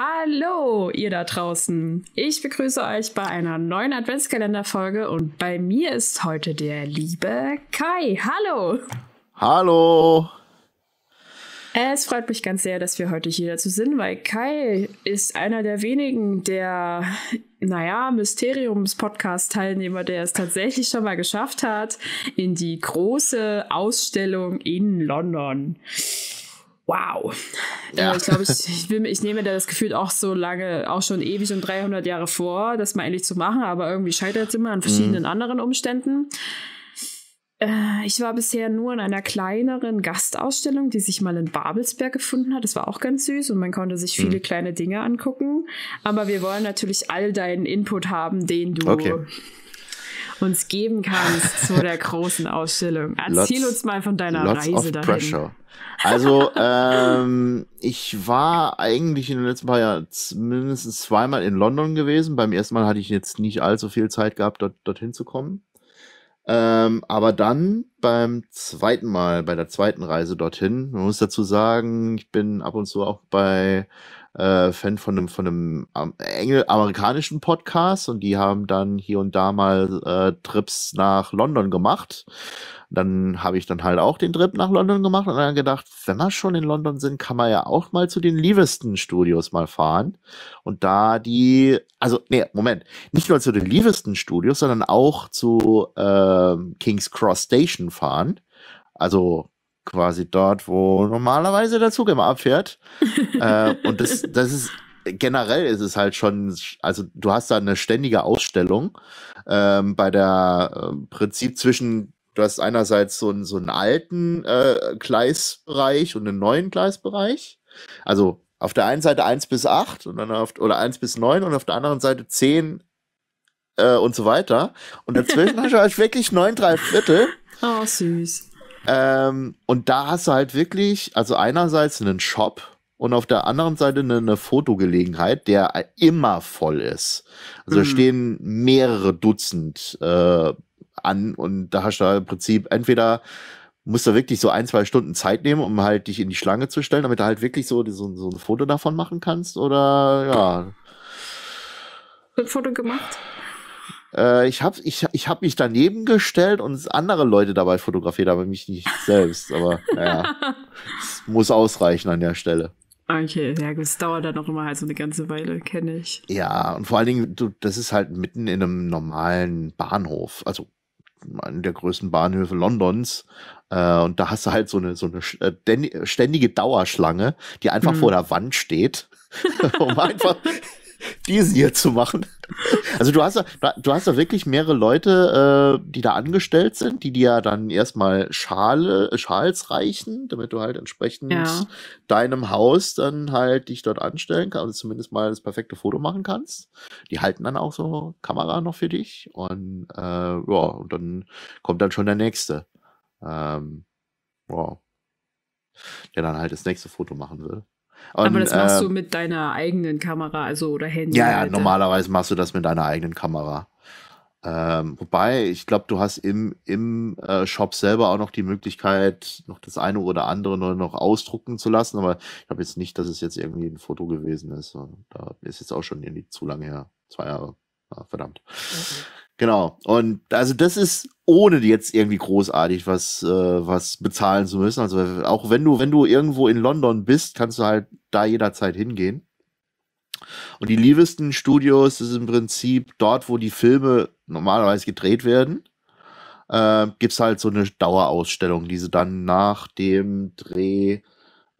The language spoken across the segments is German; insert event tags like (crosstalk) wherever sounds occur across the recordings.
Hallo, ihr da draußen. Ich begrüße euch bei einer neuen Adventskalenderfolge und bei mir ist heute der liebe Kai. Hallo. Hallo. Es freut mich ganz sehr, dass wir heute hier dazu sind, weil Kai ist einer der wenigen der, naja, Mysteriums-Podcast-Teilnehmer, der es tatsächlich schon mal geschafft hat in die große Ausstellung in London wow. Ja. ich glaube, ich, ich, ich nehme da das Gefühl auch so lange, auch schon ewig und 300 Jahre vor, das mal endlich zu machen, aber irgendwie scheitert es immer an mhm. verschiedenen mhm. anderen Umständen. Äh, ich war bisher nur in einer kleineren Gastausstellung, die sich mal in Babelsberg gefunden hat. Das war auch ganz süß und man konnte sich mhm. viele mhm. kleine Dinge angucken. Aber wir wollen natürlich all deinen Input haben, den du okay uns geben kannst zu der großen Ausstellung. Erzähl lots, uns mal von deiner Reise dahin. Pressure. Also, ähm, ich war eigentlich in den letzten paar Jahren mindestens zweimal in London gewesen. Beim ersten Mal hatte ich jetzt nicht allzu viel Zeit gehabt, dort, dorthin zu kommen. Ähm, aber dann beim zweiten Mal, bei der zweiten Reise dorthin, man muss dazu sagen, ich bin ab und zu auch bei äh, Fan von einem, von einem ähm, engel amerikanischen Podcast und die haben dann hier und da mal äh, Trips nach London gemacht. Dann habe ich dann halt auch den Trip nach London gemacht und dann gedacht, wenn wir schon in London sind, kann man ja auch mal zu den Leaveston Studios mal fahren. Und da die, also, nee, Moment, nicht nur zu den Leaveston Studios, sondern auch zu äh, King's Cross Station fahren. Also quasi dort, wo normalerweise der Zug immer abfährt. (laughs) äh, und das, das ist generell ist es halt schon, also du hast da eine ständige Ausstellung ähm, bei der äh, Prinzip zwischen, du hast einerseits so, einen, so einen alten äh, Gleisbereich und einen neuen Gleisbereich. Also auf der einen Seite 1 bis 8 und dann auf, oder 1 bis 9 und auf der anderen Seite 10 äh, und so weiter. Und dazwischen (laughs) hast du halt wirklich 9, 3 Viertel. Oh, süß. Ähm, und da hast du halt wirklich, also einerseits einen Shop und auf der anderen Seite eine, eine Fotogelegenheit, der immer voll ist. Also mhm. stehen mehrere Dutzend äh, an und da hast du halt im Prinzip entweder musst du wirklich so ein, zwei Stunden Zeit nehmen, um halt dich in die Schlange zu stellen, damit du halt wirklich so, so, so ein Foto davon machen kannst oder ja. Ein Foto gemacht? Äh, ich habe ich, ich hab mich daneben gestellt und andere Leute dabei fotografiert, aber mich nicht selbst. Aber naja, (laughs) es muss ausreichen an der Stelle. Okay, ja, das dauert dann auch immer halt so eine ganze Weile, kenne ich. Ja, und vor allen Dingen, du, das ist halt mitten in einem normalen Bahnhof, also einen der größten Bahnhöfe Londons. Äh, und da hast du halt so eine, so eine äh, ständige Dauerschlange, die einfach hm. vor der Wand steht, (laughs) um einfach diesen hier zu machen. Also du hast ja, du hast ja wirklich mehrere Leute, äh, die da angestellt sind, die dir ja dann erstmal Schale, Schals reichen, damit du halt entsprechend ja. deinem Haus dann halt dich dort anstellen kannst, also zumindest mal das perfekte Foto machen kannst. Die halten dann auch so Kamera noch für dich und äh, ja, und dann kommt dann schon der nächste. Ähm, ja. Der dann halt das nächste Foto machen will. Und, Aber das machst äh, du mit deiner eigenen Kamera, also oder Handy? Ja, ja, halt, äh, normalerweise machst du das mit deiner eigenen Kamera. Ähm, wobei, ich glaube, du hast im, im äh, Shop selber auch noch die Möglichkeit, noch das eine oder andere nur noch ausdrucken zu lassen, aber ich glaube jetzt nicht, dass es jetzt irgendwie ein Foto gewesen ist. Da ist jetzt auch schon irgendwie zu lange her. Zwei Jahre. Ah, verdammt. Okay. Mhm. Genau. Und also das ist ohne jetzt irgendwie großartig was, äh, was bezahlen zu müssen. Also auch wenn du, wenn du irgendwo in London bist, kannst du halt da jederzeit hingehen. Und die liebesten Studios ist im Prinzip dort, wo die Filme normalerweise gedreht werden. Äh, Gibt es halt so eine Dauerausstellung, die sie dann nach dem Dreh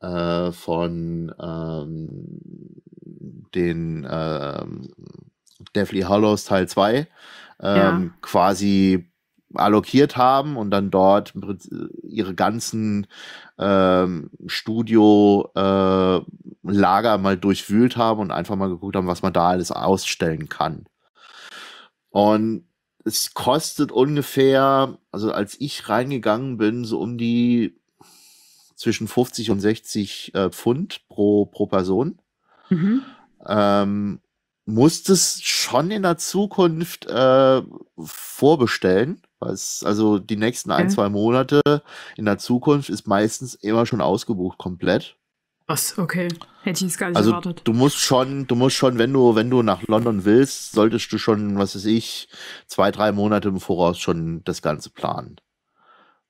äh, von ähm, den ähm, Deathly Hollows Teil 2 ähm, ja. quasi allokiert haben und dann dort ihre ganzen ähm, Studio-Lager äh, mal durchwühlt haben und einfach mal geguckt haben, was man da alles ausstellen kann. Und es kostet ungefähr, also als ich reingegangen bin, so um die zwischen 50 und 60 äh, Pfund pro, pro Person. Mhm. Ähm, muss es schon in der Zukunft äh, vorbestellen. Was, also die nächsten ein, zwei Monate in der Zukunft ist meistens immer schon ausgebucht komplett. Was, okay. Hätte ich es gar nicht also, erwartet. Du musst schon, du musst schon, wenn du, wenn du nach London willst, solltest du schon, was weiß ich, zwei, drei Monate im Voraus schon das Ganze planen.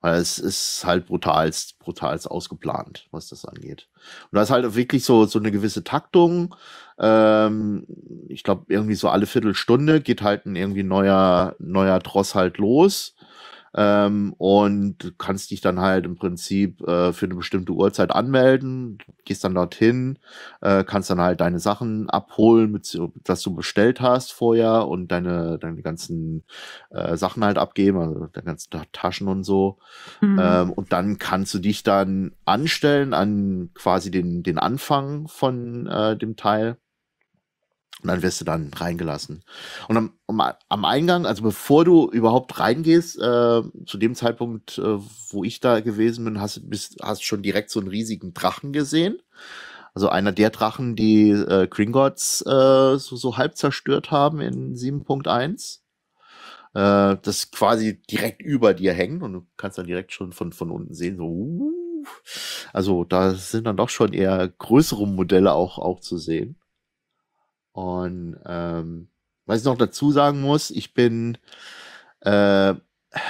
Weil es ist halt brutalst, brutalst ausgeplant, was das angeht. Und da ist halt wirklich so, so eine gewisse Taktung. Ähm, ich glaube, irgendwie so alle Viertelstunde geht halt ein irgendwie neuer, neuer Tross halt los ähm, und kannst dich dann halt im Prinzip äh, für eine bestimmte Uhrzeit anmelden, gehst dann dorthin, äh, kannst dann halt deine Sachen abholen, mit, was du bestellt hast vorher und deine, deine ganzen äh, Sachen halt abgeben, also deine ganzen Taschen und so. Mhm. Ähm, und dann kannst du dich dann anstellen an quasi den, den Anfang von äh, dem Teil und dann wirst du dann reingelassen. Und am, am Eingang, also bevor du überhaupt reingehst, äh, zu dem Zeitpunkt, äh, wo ich da gewesen bin, hast bist, hast schon direkt so einen riesigen Drachen gesehen. Also einer der Drachen, die äh, Gringotts äh, so, so halb zerstört haben in 7.1. Äh, das quasi direkt über dir hängen und du kannst dann direkt schon von, von unten sehen, so. Uh, also da sind dann doch schon eher größere Modelle auch, auch zu sehen. Und ähm, was ich noch dazu sagen muss, ich bin äh,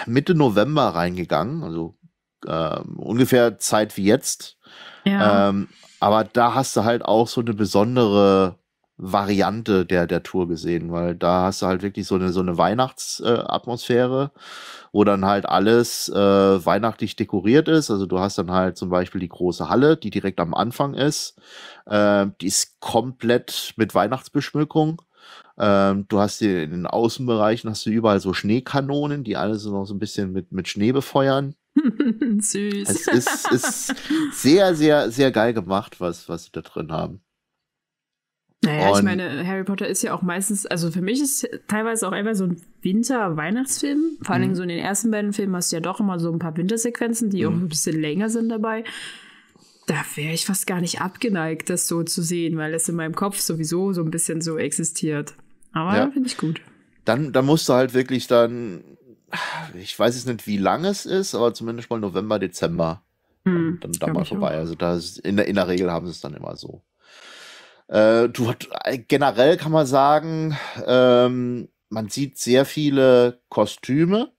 Mitte November reingegangen, also äh, ungefähr Zeit wie jetzt. Ja. Ähm, aber da hast du halt auch so eine besondere Variante der, der Tour gesehen, weil da hast du halt wirklich so eine, so eine Weihnachtsatmosphäre, äh, wo dann halt alles äh, weihnachtlich dekoriert ist. Also du hast dann halt zum Beispiel die große Halle, die direkt am Anfang ist. Äh, die ist komplett mit Weihnachtsbeschmückung. Ähm, du hast hier in den Außenbereichen hast du überall so Schneekanonen, die alles so noch so ein bisschen mit, mit Schnee befeuern. (laughs) Süß. Also es ist, ist sehr, sehr, sehr geil gemacht, was, was sie da drin haben. Naja, und ich meine, Harry Potter ist ja auch meistens, also für mich ist teilweise auch einfach so ein Winter-Weihnachtsfilm. Vor allem mhm. so in den ersten beiden Filmen hast du ja doch immer so ein paar Wintersequenzen, die auch mhm. ein bisschen länger sind dabei. Da wäre ich fast gar nicht abgeneigt, das so zu sehen, weil es in meinem Kopf sowieso so ein bisschen so existiert. Aber ja. finde ich gut. Dann, dann musst du halt wirklich dann, ich weiß jetzt nicht, wie lang es ist, aber zumindest mal November, Dezember. Hm, dann, da mal vorbei. Also das, in, der, in der Regel haben sie es dann immer so. Äh, du äh, generell kann man sagen, ähm, man sieht sehr viele Kostüme,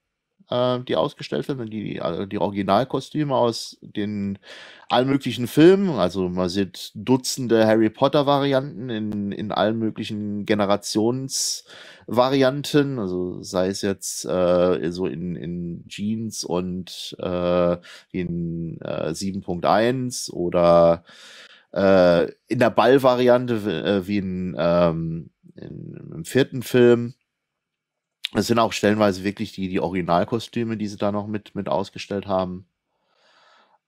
äh, die ausgestellt werden, die, also die Originalkostüme aus den allen möglichen Filmen. Also man sieht Dutzende Harry Potter Varianten in, in allen möglichen Generationsvarianten. Also sei es jetzt äh, so in, in Jeans und äh, in äh, 7.1 oder äh, in der Ballvariante äh, wie in, ähm, in, im vierten Film. Es sind auch stellenweise wirklich die, die Originalkostüme, die sie da noch mit, mit ausgestellt haben.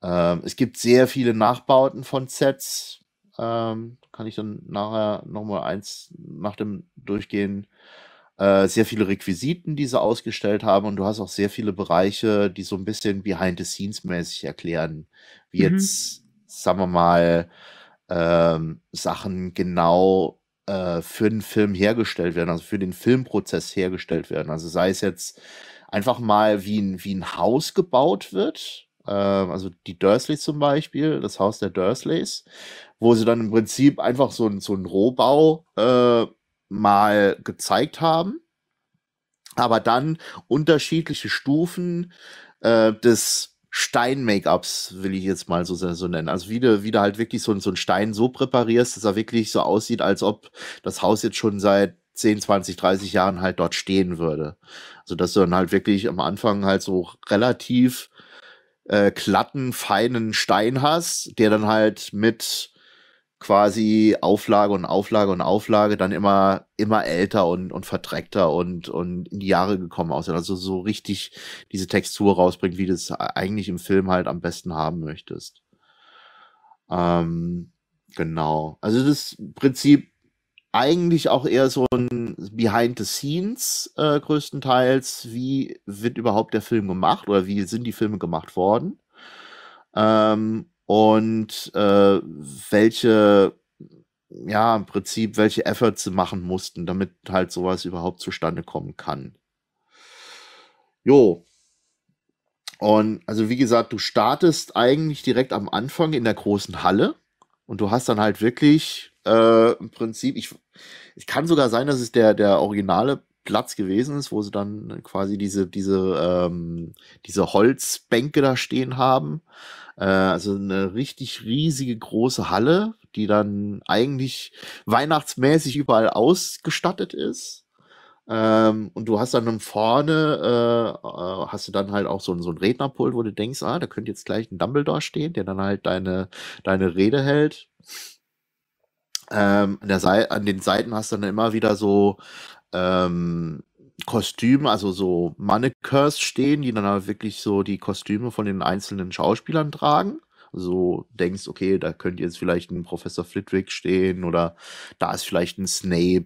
Ähm, es gibt sehr viele Nachbauten von Sets. Ähm, kann ich dann nachher nochmal eins nach dem Durchgehen. Äh, sehr viele Requisiten, die sie ausgestellt haben. Und du hast auch sehr viele Bereiche, die so ein bisschen behind-the-scenes-mäßig erklären, wie mhm. jetzt sagen wir mal, ähm, Sachen genau äh, für den Film hergestellt werden, also für den Filmprozess hergestellt werden. Also sei es jetzt einfach mal, wie ein, wie ein Haus gebaut wird, ähm, also die Dursleys zum Beispiel, das Haus der Dursleys, wo sie dann im Prinzip einfach so, so einen Rohbau äh, mal gezeigt haben, aber dann unterschiedliche Stufen äh, des Stein-Make-ups, will ich jetzt mal so, so nennen. Also wie du, wie du halt wirklich so, so einen Stein so präparierst, dass er wirklich so aussieht, als ob das Haus jetzt schon seit 10, 20, 30 Jahren halt dort stehen würde. Also dass du dann halt wirklich am Anfang halt so relativ äh, glatten, feinen Stein hast, der dann halt mit quasi Auflage und Auflage und Auflage dann immer, immer älter und, und verdreckter und, und in die Jahre gekommen aus. Also so richtig diese Textur rausbringt, wie du es eigentlich im Film halt am besten haben möchtest. Ähm, genau. Also das Prinzip eigentlich auch eher so ein Behind the Scenes äh, größtenteils. Wie wird überhaupt der Film gemacht oder wie sind die Filme gemacht worden? Ähm, und äh, welche, ja, im Prinzip, welche Efforts sie machen mussten, damit halt sowas überhaupt zustande kommen kann. Jo. Und also wie gesagt, du startest eigentlich direkt am Anfang in der großen Halle und du hast dann halt wirklich äh, im Prinzip, ich, es kann sogar sein, dass es der, der originale Platz gewesen ist, wo sie dann quasi diese, diese, ähm, diese Holzbänke da stehen haben. Äh, also eine richtig riesige große Halle, die dann eigentlich weihnachtsmäßig überall ausgestattet ist. Ähm, und du hast dann vorne, äh, äh, hast du dann halt auch so, so ein Rednerpult, wo du denkst, ah, da könnte jetzt gleich ein Dumbledore stehen, der dann halt deine, deine Rede hält. Ähm, an, an, den Seiten hast du dann immer wieder so ähm, Kostüme, also so Mannequins stehen, die dann halt wirklich so die Kostüme von den einzelnen Schauspielern tragen. So denkst, okay, da könnte jetzt vielleicht ein Professor Flitwick stehen oder da ist vielleicht ein Snape,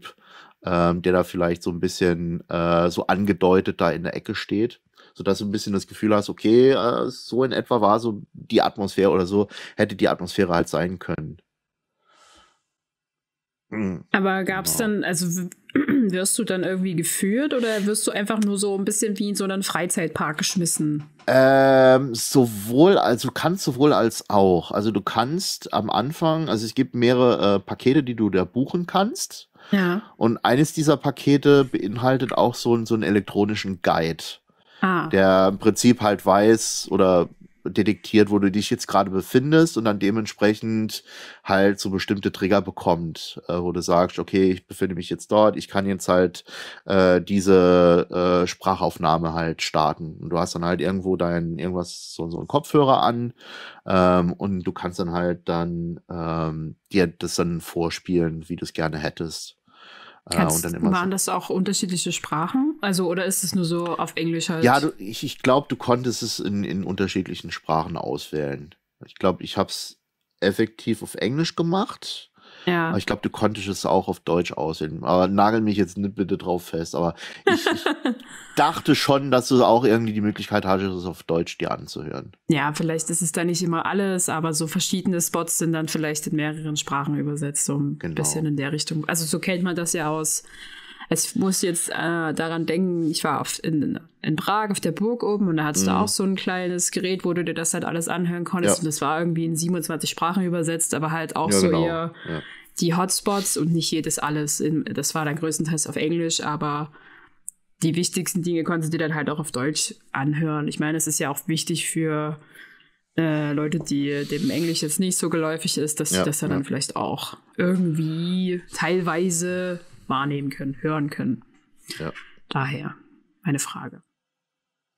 ähm, der da vielleicht so ein bisschen äh, so angedeutet da in der Ecke steht sodass du ein bisschen das Gefühl hast, okay, äh, so in etwa war so die Atmosphäre oder so hätte die Atmosphäre halt sein können. Mhm. Aber gab es genau. dann, also (clears throat) wirst du dann irgendwie geführt oder wirst du einfach nur so ein bisschen wie in so einen Freizeitpark geschmissen? Ähm, sowohl, also kannst sowohl als auch. Also du kannst am Anfang, also es gibt mehrere äh, Pakete, die du da buchen kannst. Ja. Und eines dieser Pakete beinhaltet auch so, so einen elektronischen Guide, ah. der im Prinzip halt weiß oder detektiert, wo du dich jetzt gerade befindest und dann dementsprechend halt so bestimmte Trigger bekommt, äh, wo du sagst, okay, ich befinde mich jetzt dort, ich kann jetzt halt äh, diese äh, Sprachaufnahme halt starten. Und du hast dann halt irgendwo dein irgendwas, so, so einen Kopfhörer an ähm, und du kannst dann halt dann ähm, dir das dann vorspielen, wie du es gerne hättest. Äh, Kannst, äh, waren so. das auch unterschiedliche Sprachen? Also oder ist es nur so auf Englisch halt? Ja, du, ich, ich glaube, du konntest es in, in unterschiedlichen Sprachen auswählen. Ich glaube, ich habe es effektiv auf Englisch gemacht. Ja. Aber ich glaube, du konntest es auch auf Deutsch aussehen. Aber nagel mich jetzt nicht bitte drauf fest. Aber ich, ich (laughs) dachte schon, dass du auch irgendwie die Möglichkeit hattest, es auf Deutsch dir anzuhören. Ja, vielleicht ist es da nicht immer alles, aber so verschiedene Spots sind dann vielleicht in mehreren Sprachen übersetzt, so ein genau. bisschen in der Richtung. Also so kennt man das ja aus also ich muss jetzt äh, daran denken, ich war auf, in, in Prag auf der Burg oben und da hattest mhm. du auch so ein kleines Gerät, wo du dir das halt alles anhören konntest. Ja. Und das war irgendwie in 27 Sprachen übersetzt, aber halt auch ja, so genau. eher ja. die Hotspots und nicht jedes alles. In, das war dann größtenteils auf Englisch, aber die wichtigsten Dinge konntest du dir dann halt auch auf Deutsch anhören. Ich meine, es ist ja auch wichtig für äh, Leute, die dem Englisch jetzt nicht so geläufig ist, dass sie das ja dann vielleicht auch irgendwie teilweise wahrnehmen können, hören können. Ja. Daher meine Frage.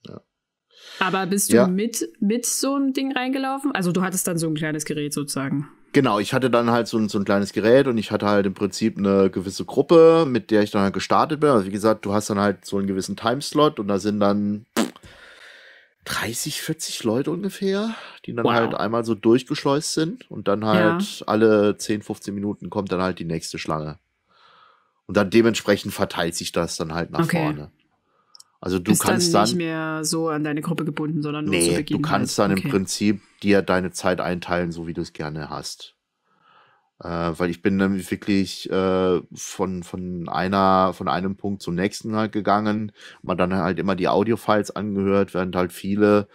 Ja. Aber bist du ja. mit, mit so einem Ding reingelaufen? Also du hattest dann so ein kleines Gerät sozusagen. Genau, ich hatte dann halt so ein, so ein kleines Gerät und ich hatte halt im Prinzip eine gewisse Gruppe, mit der ich dann halt gestartet bin. Also wie gesagt, du hast dann halt so einen gewissen Timeslot und da sind dann 30, 40 Leute ungefähr, die dann halt wow. halt einmal so durchgeschleust sind und dann halt ja. alle 10, 15 Minuten kommt dann halt die nächste Schlange. Und dann dementsprechend verteilt sich das dann halt nach okay. vorne. Also du Bist kannst dann nicht mehr so an deine Gruppe gebunden, sondern nur nee, zu Beginn. Du halt. kannst halt. dann okay. im Prinzip dir deine Zeit einteilen, so wie du es gerne hast. Äh, weil ich bin dann wirklich äh, von, von einer, von einem Punkt zum nächsten halt gegangen, man dann halt immer die Audiofiles angehört, während halt viele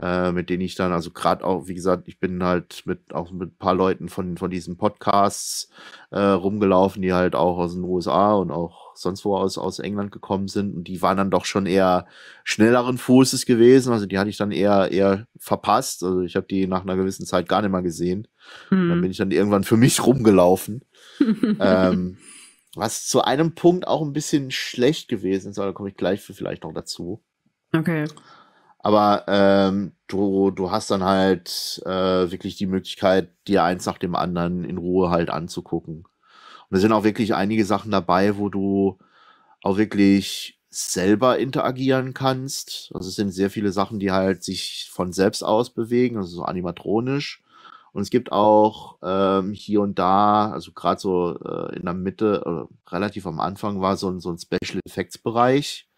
äh, mit denen ich dann, also gerade auch, wie gesagt, ich bin halt mit auch mit ein paar Leuten von, von diesen Podcasts äh, rumgelaufen, die halt auch aus den USA und auch sonst wo aus, aus England gekommen sind. Und die waren dann doch schon eher schnelleren Fußes gewesen. Also die hatte ich dann eher, eher verpasst. Also ich habe die nach einer gewissen Zeit gar nicht mehr gesehen. Hm. Dann bin ich dann irgendwann für mich rumgelaufen. (laughs) ähm, was zu einem Punkt auch ein bisschen schlecht gewesen ist, aber da komme ich gleich für vielleicht noch dazu. Okay. Aber ähm, du, du hast dann halt äh, wirklich die Möglichkeit, dir eins nach dem anderen in Ruhe halt anzugucken. Und da sind auch wirklich einige Sachen dabei, wo du auch wirklich selber interagieren kannst. Also es sind sehr viele Sachen, die halt sich von selbst aus bewegen, also so animatronisch. Und es gibt auch ähm, hier und da, also gerade so äh, in der Mitte, äh, relativ am Anfang war so ein, so ein Special Effects Bereich,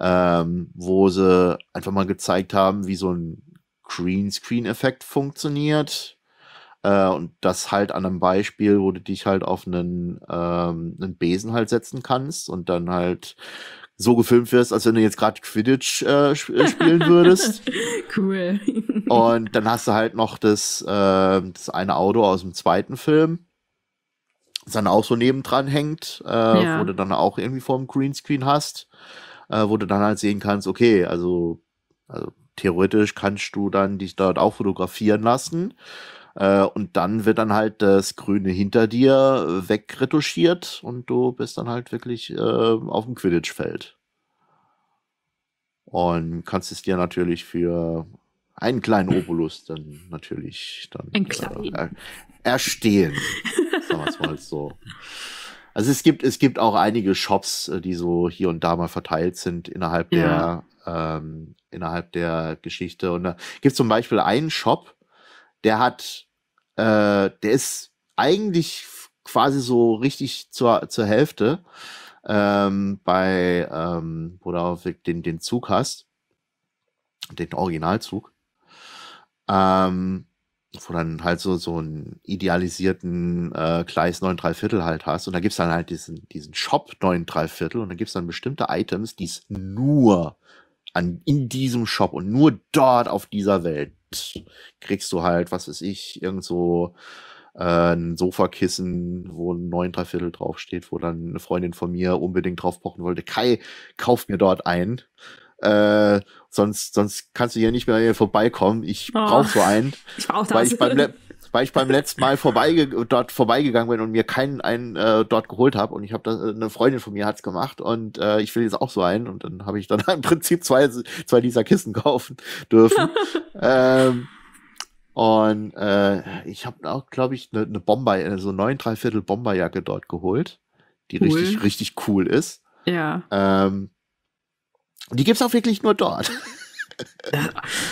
ähm, wo sie einfach mal gezeigt haben, wie so ein Greenscreen-Effekt funktioniert. Äh, und das halt an einem Beispiel, wo du dich halt auf einen, ähm, einen Besen halt setzen kannst und dann halt so gefilmt wirst, als wenn du jetzt gerade Quidditch äh, äh, spielen würdest. (laughs) cool. und dann hast du halt noch das, äh, das eine Auto aus dem zweiten Film, das dann auch so nebendran hängt, äh, ja. wo du dann auch irgendwie vor dem Greenscreen hast äh, wo du dann halt sehen kannst, okay, also, also theoretisch kannst du dann dich dort auch fotografieren lassen. Äh, und dann wird dann halt das Grüne hinter dir wegretuschiert und du bist dann halt wirklich äh, auf dem Quidditch-Feld. Und kannst es dir natürlich für einen kleinen Obolus dann natürlich dann äh, erstehen. (laughs) Sagen wir es mal so. Also es gibt, es gibt auch einige Shops, äh, die so hier und da mal verteilt sind innerhalb ja. der ähm, innerhalb der Geschichte. Und da gibt es zum Beispiel einen Shop, der hat, äh, der ist eigentlich quasi so richtig zur, zur Hälfte ähm, bei, ähm, wo du den, den Zug hast, den Originalzug. Ähm, wo dann halt so, so einen idealisierten äh, Gleis 9 3 Viertel halt hast. Und da gibt's dann halt diesen, diesen Shop 9 3 Viertel und da gibt's dann bestimmte Items, die es nur an, in diesem Shop und nur dort auf dieser Welt kriegst du halt, was weiß ich, irgendwo äh, ein Sofakissen, wo ein 9 3 Viertel draufsteht, wo dann eine Freundin von mir unbedingt drauf pochen wollte, Kai, kauf mir dort ein. Äh, sonst, sonst kannst du hier nicht mehr hier vorbeikommen. Ich oh, ah. brauche so einen. (laughs) Ich brauche das. Weil ich beim, weil ich beim letzten Mal vorbeige dort vorbeigegangen bin und mir keinen einen äh, dort geholt habe. Und ich habe das, äh, eine Freundin von mir hat es gemacht und äh, ich will jetzt auch so einen. Und dann habe ich dann (laughs) im Prinzip zwei, zwei dieser Kissen kaufen dürfen. (laughs) ähm, und äh, ich habe auch, glaube ich, eine ne Bomber, äh, so neun Dreiviertel Bomberjacke dort geholt, die cool. richtig, richtig cool ist. Ja. Ähm, und die gibt es auch wirklich nur dort. (laughs)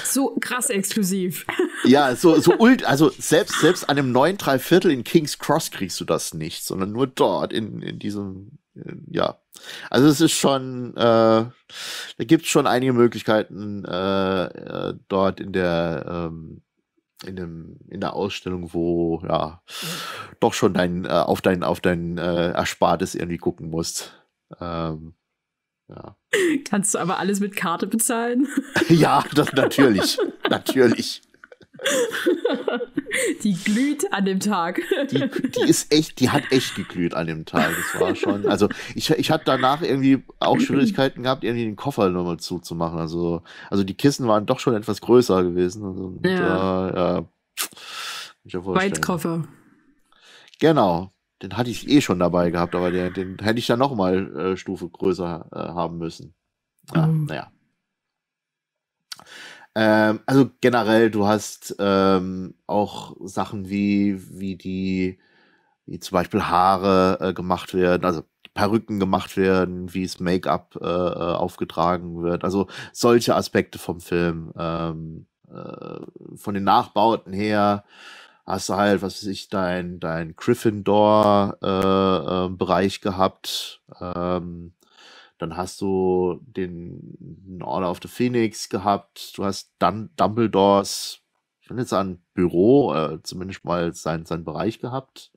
So krass exklusiv. (laughs) Ja, so, so ult, also selbst, selbst an einem neuen Dreiviertel in King's Cross kriegst du das nicht, sondern nur dort in, in diesem, äh, ja. Also es ist schon, äh, da gibt es schon einige Möglichkeiten äh, äh, dort in der, ähm, in, dem, in der Ausstellung, wo ja doch schon dein, äh, auf dein, auf dein äh, Erspartes irgendwie gucken musst. Ähm, ja. Kannst du aber alles mit Karte bezahlen? (laughs) ja, das, natürlich. (laughs) natürlich. Die glüht an dem Tag. Die, die, ist echt, die hat echt geglüht an dem Tag. Das war schon. Also ich, ich hatte danach irgendwie auch Schwierigkeiten gehabt, irgendwie den Koffer nochmal zuzumachen. Also, also die Kissen waren doch schon etwas größer gewesen. Und, also, ja. Äh, ja. Weitkoffer. Genau. Den hatte ich eh schon dabei gehabt, aber den, den hätte ich dann nochmal äh, Stufe größer äh, haben müssen. Ja, ah, mhm. Naja. Ähm, also generell, du hast ähm, auch Sachen wie, wie die, wie zum Beispiel Haare äh, gemacht werden, also Perücken gemacht werden, wie es Make-up äh, äh, aufgetragen wird. Also solche Aspekte vom Film, ähm, äh, von den Nachbauten her, hast du halt, was weiß ich, dein, dein Gryffindor-Bereich äh, äh, gehabt. Ähm, dann hast du den Order of the Phoenix gehabt. Du hast dann Dumbledores, ich will jetzt sagen, Büro, äh, zumindest mal sein, sein Bereich gehabt.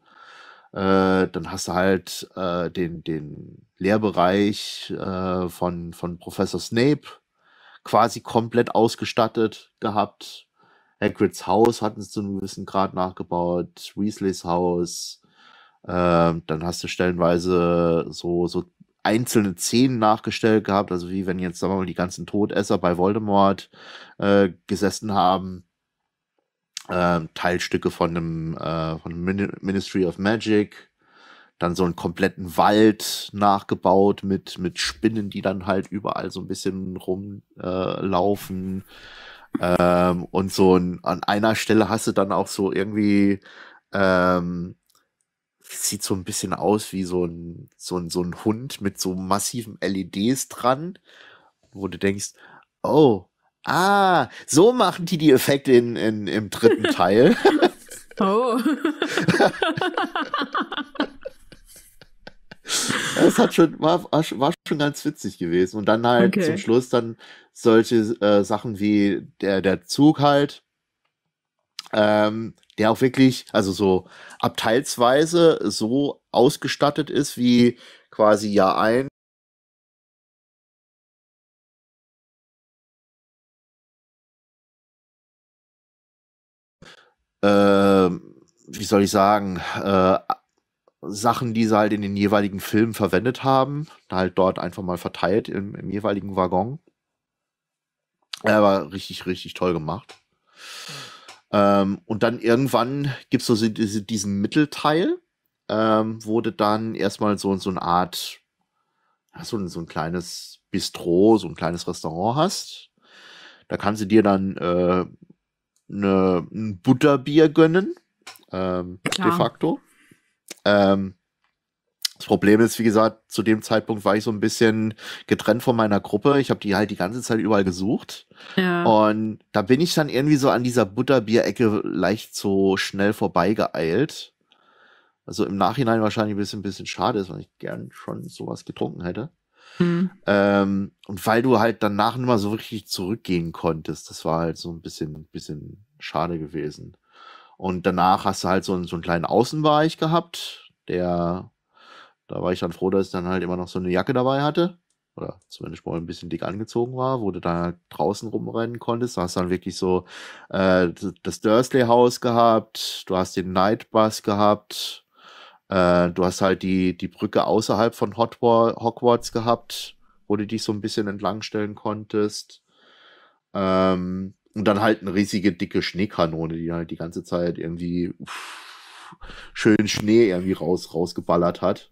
Äh, dann hast du halt äh, den, den Lehrbereich äh, von, von Professor Snape quasi komplett ausgestattet gehabt. Hagrids Haus hatten sie zu einem gewissen Grad nachgebaut, Weasleys Haus. Ähm, dann hast du stellenweise so, so einzelne Szenen nachgestellt gehabt, also wie wenn jetzt, sagen wir mal, die ganzen Todesser bei Voldemort äh, gesessen haben. Ähm, Teilstücke von einem, äh, von einem Ministry of Magic, dann so einen kompletten Wald nachgebaut mit, mit Spinnen, die dann halt überall so ein bisschen rumlaufen. Äh, ähm, und so ein, an einer Stelle hast du dann auch so irgendwie, ähm, sieht so ein bisschen aus wie so ein, so ein, so ein Hund mit so massiven LEDs dran, wo du denkst, oh, ah, so machen die die Effekte in, in, im dritten (laughs) Teil. oh. (laughs) (laughs) Äh, das hat schon, war, war schon ganz witzig gewesen. Und dann halt okay. zum Schluss dann solche äh, Sachen wie der, der Zug halt, ähm, der auch wirklich, also so abteilsweise so ausgestattet ist, wie quasi Jahr ein äh, wie soll ich sagen, äh, Sachen, die sie halt in den jeweiligen Filmen verwendet haben, halt dort einfach mal verteilt im, im jeweiligen Waggon. Er äh, war richtig, richtig toll gemacht. Ähm, und dann irgendwann gibt es so diese, diesen Mittelteil, ähm, wurde dann erstmal so, so eine Art, so, ein, so ein kleines Bistro, so ein kleines Restaurant hast. Da kannst du dir dann äh, eine, ein Butterbier gönnen, ähm, de facto. Ähm, das Problem ist, wie gesagt, zu dem Zeitpunkt war ich so ein bisschen getrennt von meiner Gruppe. Ich habe die halt die ganze Zeit überall gesucht. Ja. Und da bin ich dann irgendwie so an dieser Butterbierecke leicht so schnell vorbeigeeilt. Also im Nachhinein wahrscheinlich ein bisschen, ein bisschen schade ist, weil ich gern schon sowas getrunken hätte. Mhm. Ähm, und weil du halt danach nicht mal so richtig zurückgehen konntest, das war halt so ein bisschen, bisschen schade gewesen. Und danach hast du halt so einen, so einen kleinen Außenweich gehabt, der, da war ich dann froh, dass ich dann halt immer noch so eine Jacke dabei hatte. Oder zumindest mal ein bisschen dick angezogen war, wo du da draußen rumrennen konntest. Da hast du dann wirklich so äh, das Dursley-Haus gehabt, du hast den Nightbus gehabt, äh, du hast halt die, die Brücke außerhalb von Hogwarts gehabt, wo du dich so ein bisschen entlangstellen konntest. Ähm, und dann halt eine riesige, dicke Schneekanone, die halt die ganze Zeit irgendwie pff, schön Schnee irgendwie raus, rausgeballert hat.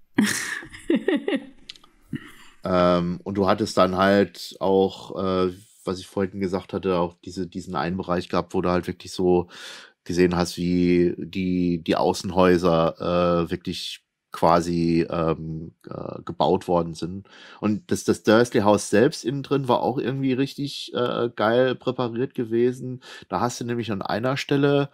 (laughs) ähm, und du hattest dann halt auch, äh, was ich vorhin gesagt hatte, auch diese, diesen einen Bereich gehabt, wo du halt wirklich so gesehen hast, wie die, die Außenhäuser äh, wirklich quasi ähm, äh, gebaut worden sind. Und das, das Dursley House selbst innen drin war auch irgendwie richtig äh, geil präpariert gewesen. Da hast du nämlich an einer Stelle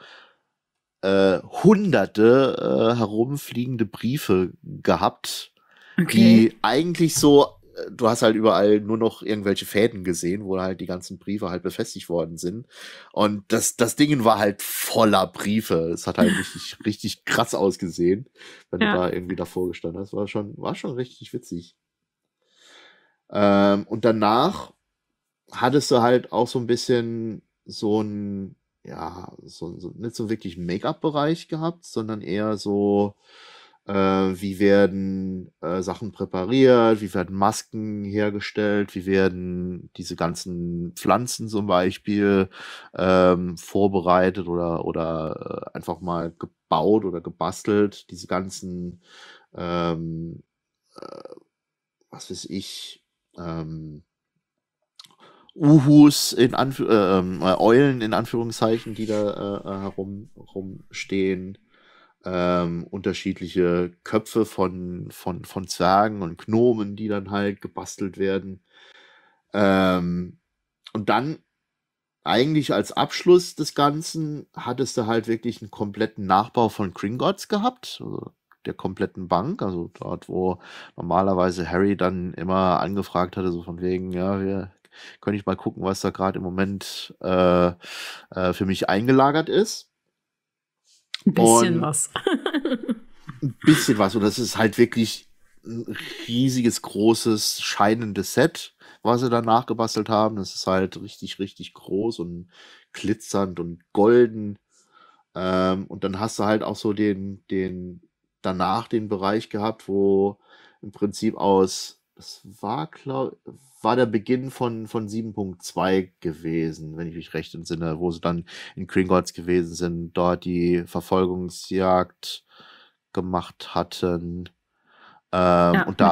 äh, hunderte äh, herumfliegende Briefe gehabt, okay. die eigentlich so du hast halt überall nur noch irgendwelche Fäden gesehen, wo halt die ganzen Briefe halt befestigt worden sind. Und das, das Ding war halt voller Briefe. Es hat halt (laughs) richtig, richtig krass ausgesehen, wenn ja. du da irgendwie davor gestanden hast. War schon, war schon richtig witzig. Ähm, und danach hattest du halt auch so ein bisschen so ein, ja, so, so nicht so wirklich Make-up-Bereich gehabt, sondern eher so, äh, wie werden äh, Sachen präpariert, wie werden Masken hergestellt, wie werden diese ganzen Pflanzen zum Beispiel ähm, vorbereitet oder, oder äh, einfach mal gebaut oder gebastelt, diese ganzen, ähm, äh, was weiß ich, ähm, Uhus in Anf äh, ähm, äh Eulen in Anführungszeichen, die da äh, herum, rumstehen ähm, unterschiedliche Köpfe von, von, von Zwergen und Gnomen, die dann halt gebastelt werden. Ähm, und dann eigentlich als Abschluss des Ganzen hattest du halt wirklich einen kompletten Nachbau von Gringotts gehabt, also der kompletten Bank, also dort, wo normalerweise Harry dann immer angefragt hatte, so von wegen, ja, wir können ich mal gucken, was da gerade im Moment äh, äh, für mich eingelagert ist. Ein bisschen und was. ein bisschen was. Und das ist halt wirklich ein riesiges, großes, scheinendes Set, was sie dann nachgebastelt haben. Das ist halt richtig, richtig groß und glitzernd und golden. Ähm, und dann hast du halt auch so den, den, danach den Bereich gehabt, wo im Prinzip aus das war, glaube war der Beginn von, von 7.2 gewesen, wenn ich mich recht entsinne, wo sie dann in Gringotts gewesen sind, dort die Verfolgungsjagd gemacht hatten. Ähm, ja, und da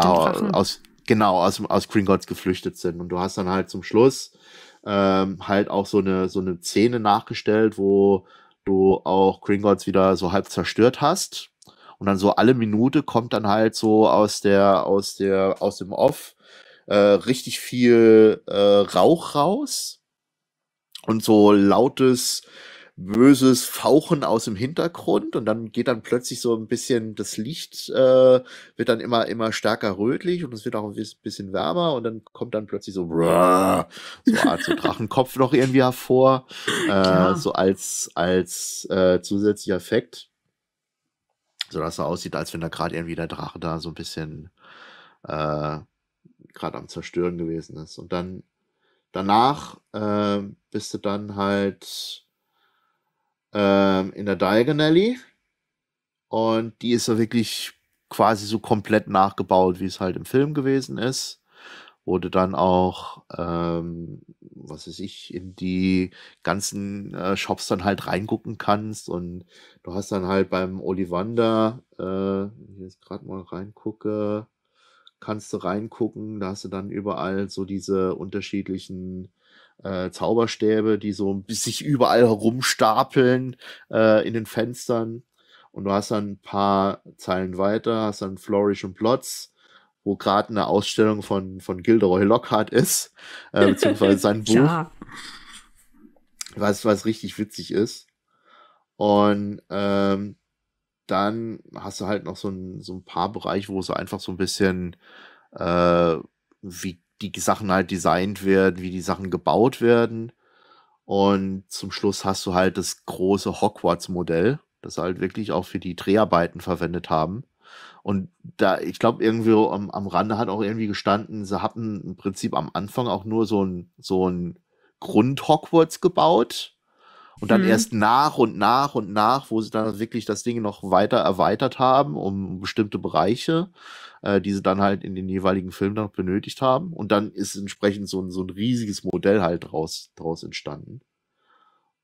aus, genau, aus, aus Gringotts geflüchtet sind. Und du hast dann halt zum Schluss ähm, halt auch so eine, so eine Szene nachgestellt, wo du auch Gringotts wieder so halb zerstört hast, und dann so alle Minute kommt dann halt so aus der, aus der, aus dem Off äh, richtig viel äh, Rauch raus und so lautes, böses Fauchen aus dem Hintergrund und dann geht dann plötzlich so ein bisschen das Licht äh, wird dann immer immer stärker rötlich und es wird auch ein bisschen wärmer und dann kommt dann plötzlich so brrr, so Art so Drachenkopf noch irgendwie hervor äh, so als als äh, zusätzlicher Effekt sodass er aussieht, als wenn da gerade irgendwie der Drache da so ein bisschen äh, gerade am Zerstören gewesen ist. Und dann danach äh, bist du dann halt äh, in der Diagon und die ist ja wirklich quasi so komplett nachgebaut, wie es halt im Film gewesen ist wurde dann auch, ähm, was weiß ich, in die ganzen äh, Shops dann halt reingucken kannst und du hast dann halt beim Olivander, äh, wenn ich jetzt gerade mal reingucke, kannst du reingucken, da hast du dann überall so diese unterschiedlichen äh, Zauberstäbe, die so sich überall herumstapeln äh, in den Fenstern. Und du hast dann ein paar Zeilen weiter, hast dann Flourish und Plots wo gerade eine Ausstellung von, von Gilderoy Lockhart ist, äh, beziehungsweise sein (laughs) Buch. Ja. Was, was richtig witzig ist. Und ähm, dann hast du halt noch so ein, so ein paar Bereiche, wo so einfach so ein bisschen, äh, wie die Sachen halt designt werden, wie die Sachen gebaut werden. Und zum Schluss hast du halt das große Hogwarts-Modell, das halt wirklich auch für die Dreharbeiten verwendet haben. Und da, ich glaube, irgendwie am, am Rande hat auch irgendwie gestanden, sie hatten im Prinzip am Anfang auch nur so ein, so ein Grund Hogwarts gebaut. Und dann mhm. erst nach und nach und nach, wo sie dann wirklich das Ding noch weiter erweitert haben, um bestimmte Bereiche, äh, die sie dann halt in den jeweiligen Filmen noch benötigt haben. Und dann ist entsprechend so ein, so ein riesiges Modell halt draus, draus entstanden.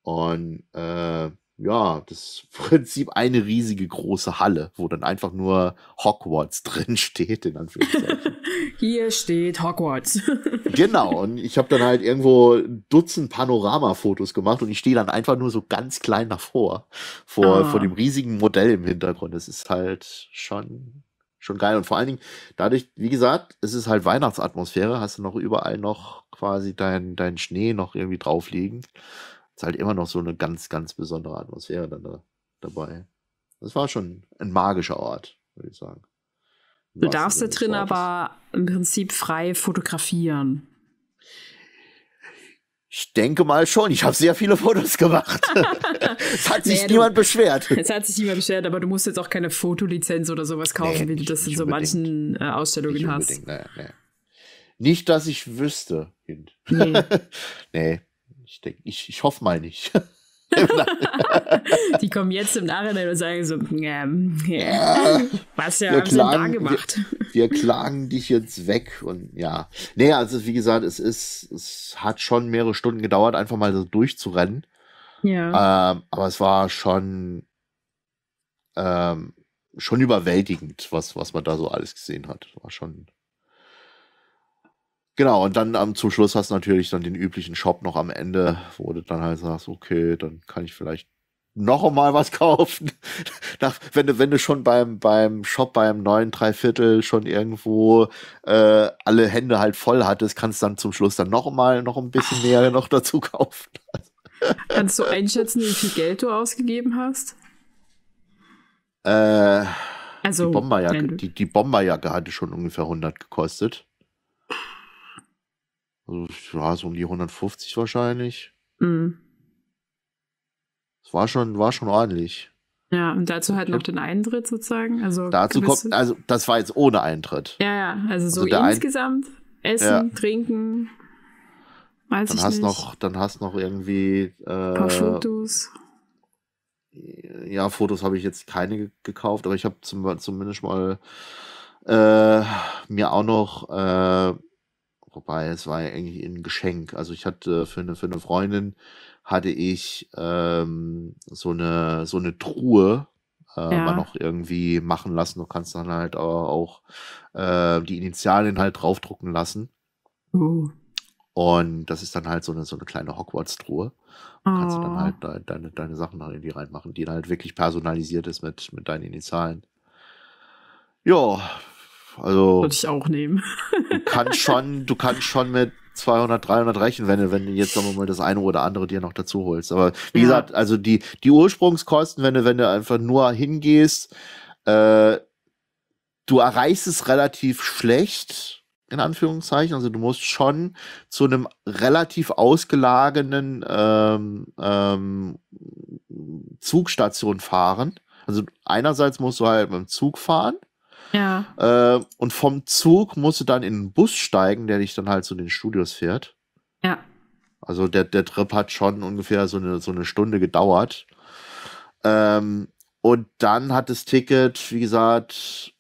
Und äh, ja, das Prinzip eine riesige große Halle, wo dann einfach nur Hogwarts (laughs) drin steht, in Anführungszeichen. (laughs) Hier steht Hogwarts. (laughs) genau, und ich habe dann halt irgendwo Dutzend Panoramafotos gemacht und ich stehe dann einfach nur so ganz klein davor, vor, ah. vor dem riesigen Modell im Hintergrund. Das ist halt schon, schon geil. Und vor allen Dingen, dadurch, wie gesagt, es ist halt Weihnachtsatmosphäre, hast du noch überall noch quasi deinen dein Schnee noch irgendwie drauf liegen ist halt immer noch so eine ganz, ganz besondere Atmosphäre dann da, dabei. Das war schon ein magischer Ort, würde ich sagen. du darfst da drin Ortes. aber im Prinzip frei fotografieren. Ich denke mal schon. Ich habe sehr viele Fotos gemacht. (laughs) es hat sich nee, niemand du, beschwert. (laughs) Es hat sich niemand beschwert, aber du musst jetzt auch keine Fotolizenz oder sowas kaufen, nee, wie du das in so manchen äh, Ausstellungen nicht hast. Naja, naja. Nicht, dass ich wüsste. Nee. (laughs) nee. Ich denke, ich, ich hoffe mal nicht. (laughs) die kommen jetzt im Nachhinein und sagen so, ähm, ja, was ja wir haben klagen, da gemacht? Wir, wir, klagen dich jetzt weg und ja. Naja, also wie gesagt, es ist, es hat schon mehrere Stunden gedauert, einfach mal so durchzurennen. Ja. Ähm, aber es war schon, ähm, schon überwältigend, was, was man da so alles gesehen hat. War schon Genau, und dann um, zum Schluss hast du natürlich dann den üblichen Shop noch am Ende, wo du dann halt sagst, okay, dann kann ich vielleicht noch einmal was (laughs) kaufen. Nach, wenn, du, wenn du schon beim, beim Shop beim neuen Dreiviertel schon irgendwo äh, alle Hände halt voll hattest, kannst du dann zum Schluss dann noch einmal noch ein bisschen mehr noch dazu kaufen. (laughs) Kannst du einschätzen, wie viel Geld du ausgegeben hast? Äh, also, die Bomberjacke, die, die Bomberjacke hatte schon ungefähr 100 gekostet. Also, ja, so um die 150 wahrscheinlich. Mhm. Es war schon, war schon ordentlich. Ja, und dazu halt noch den Eintritt sozusagen. Also dazu kommt, also das war jetzt ohne Eintritt. Ja, ja, also so also insgesamt Ein Essen, ja. Trinken. Weiß dann hast nicht. noch, dann hast noch irgendwie äh, Ein paar Fotos. Ja, Fotos habe ich jetzt keine gekauft, aber ich habe zum, zumindest mal äh, mir auch noch äh, Wobei es war ja eigentlich ein Geschenk. Also ich hatte für eine, für eine Freundin hatte ich ähm, so eine so eine Truhe äh, ja. mal noch irgendwie machen lassen. Du kannst dann halt auch äh, die Initialen halt draufdrucken lassen. Uh. Und das ist dann halt so eine, so eine kleine Hogwarts-Truhe. Oh. Kannst du dann oh. halt de deine, deine Sachen halt irgendwie reinmachen, die dann halt wirklich personalisiert ist mit, mit deinen Initialen. Ja, also würde ich auch nehmen. du kannst schon, du kannst schon mit 200, 300 rechnen, wenn, du, wenn du jetzt nochmal das eine oder andere dir noch dazu holst. Aber wie ja. gesagt, also die, die Ursprungskosten, wenn du, wenn du einfach nur hingehst, äh, du erreichst es relativ schlecht, in Anführungszeichen. Also du musst schon zu einem relativ ausgelagenen ähm, ähm, Zugstation fahren. Also einerseits musst du halt mit dem Zug fahren, ja. Äh, und vom Zug musst du dann in den Bus steigen, der dich dann halt zu so den Studios fährt. Ja. Also der, der Trip hat schon ungefähr so eine, so eine Stunde gedauert. Ähm, und dann hat das Ticket, wie gesagt,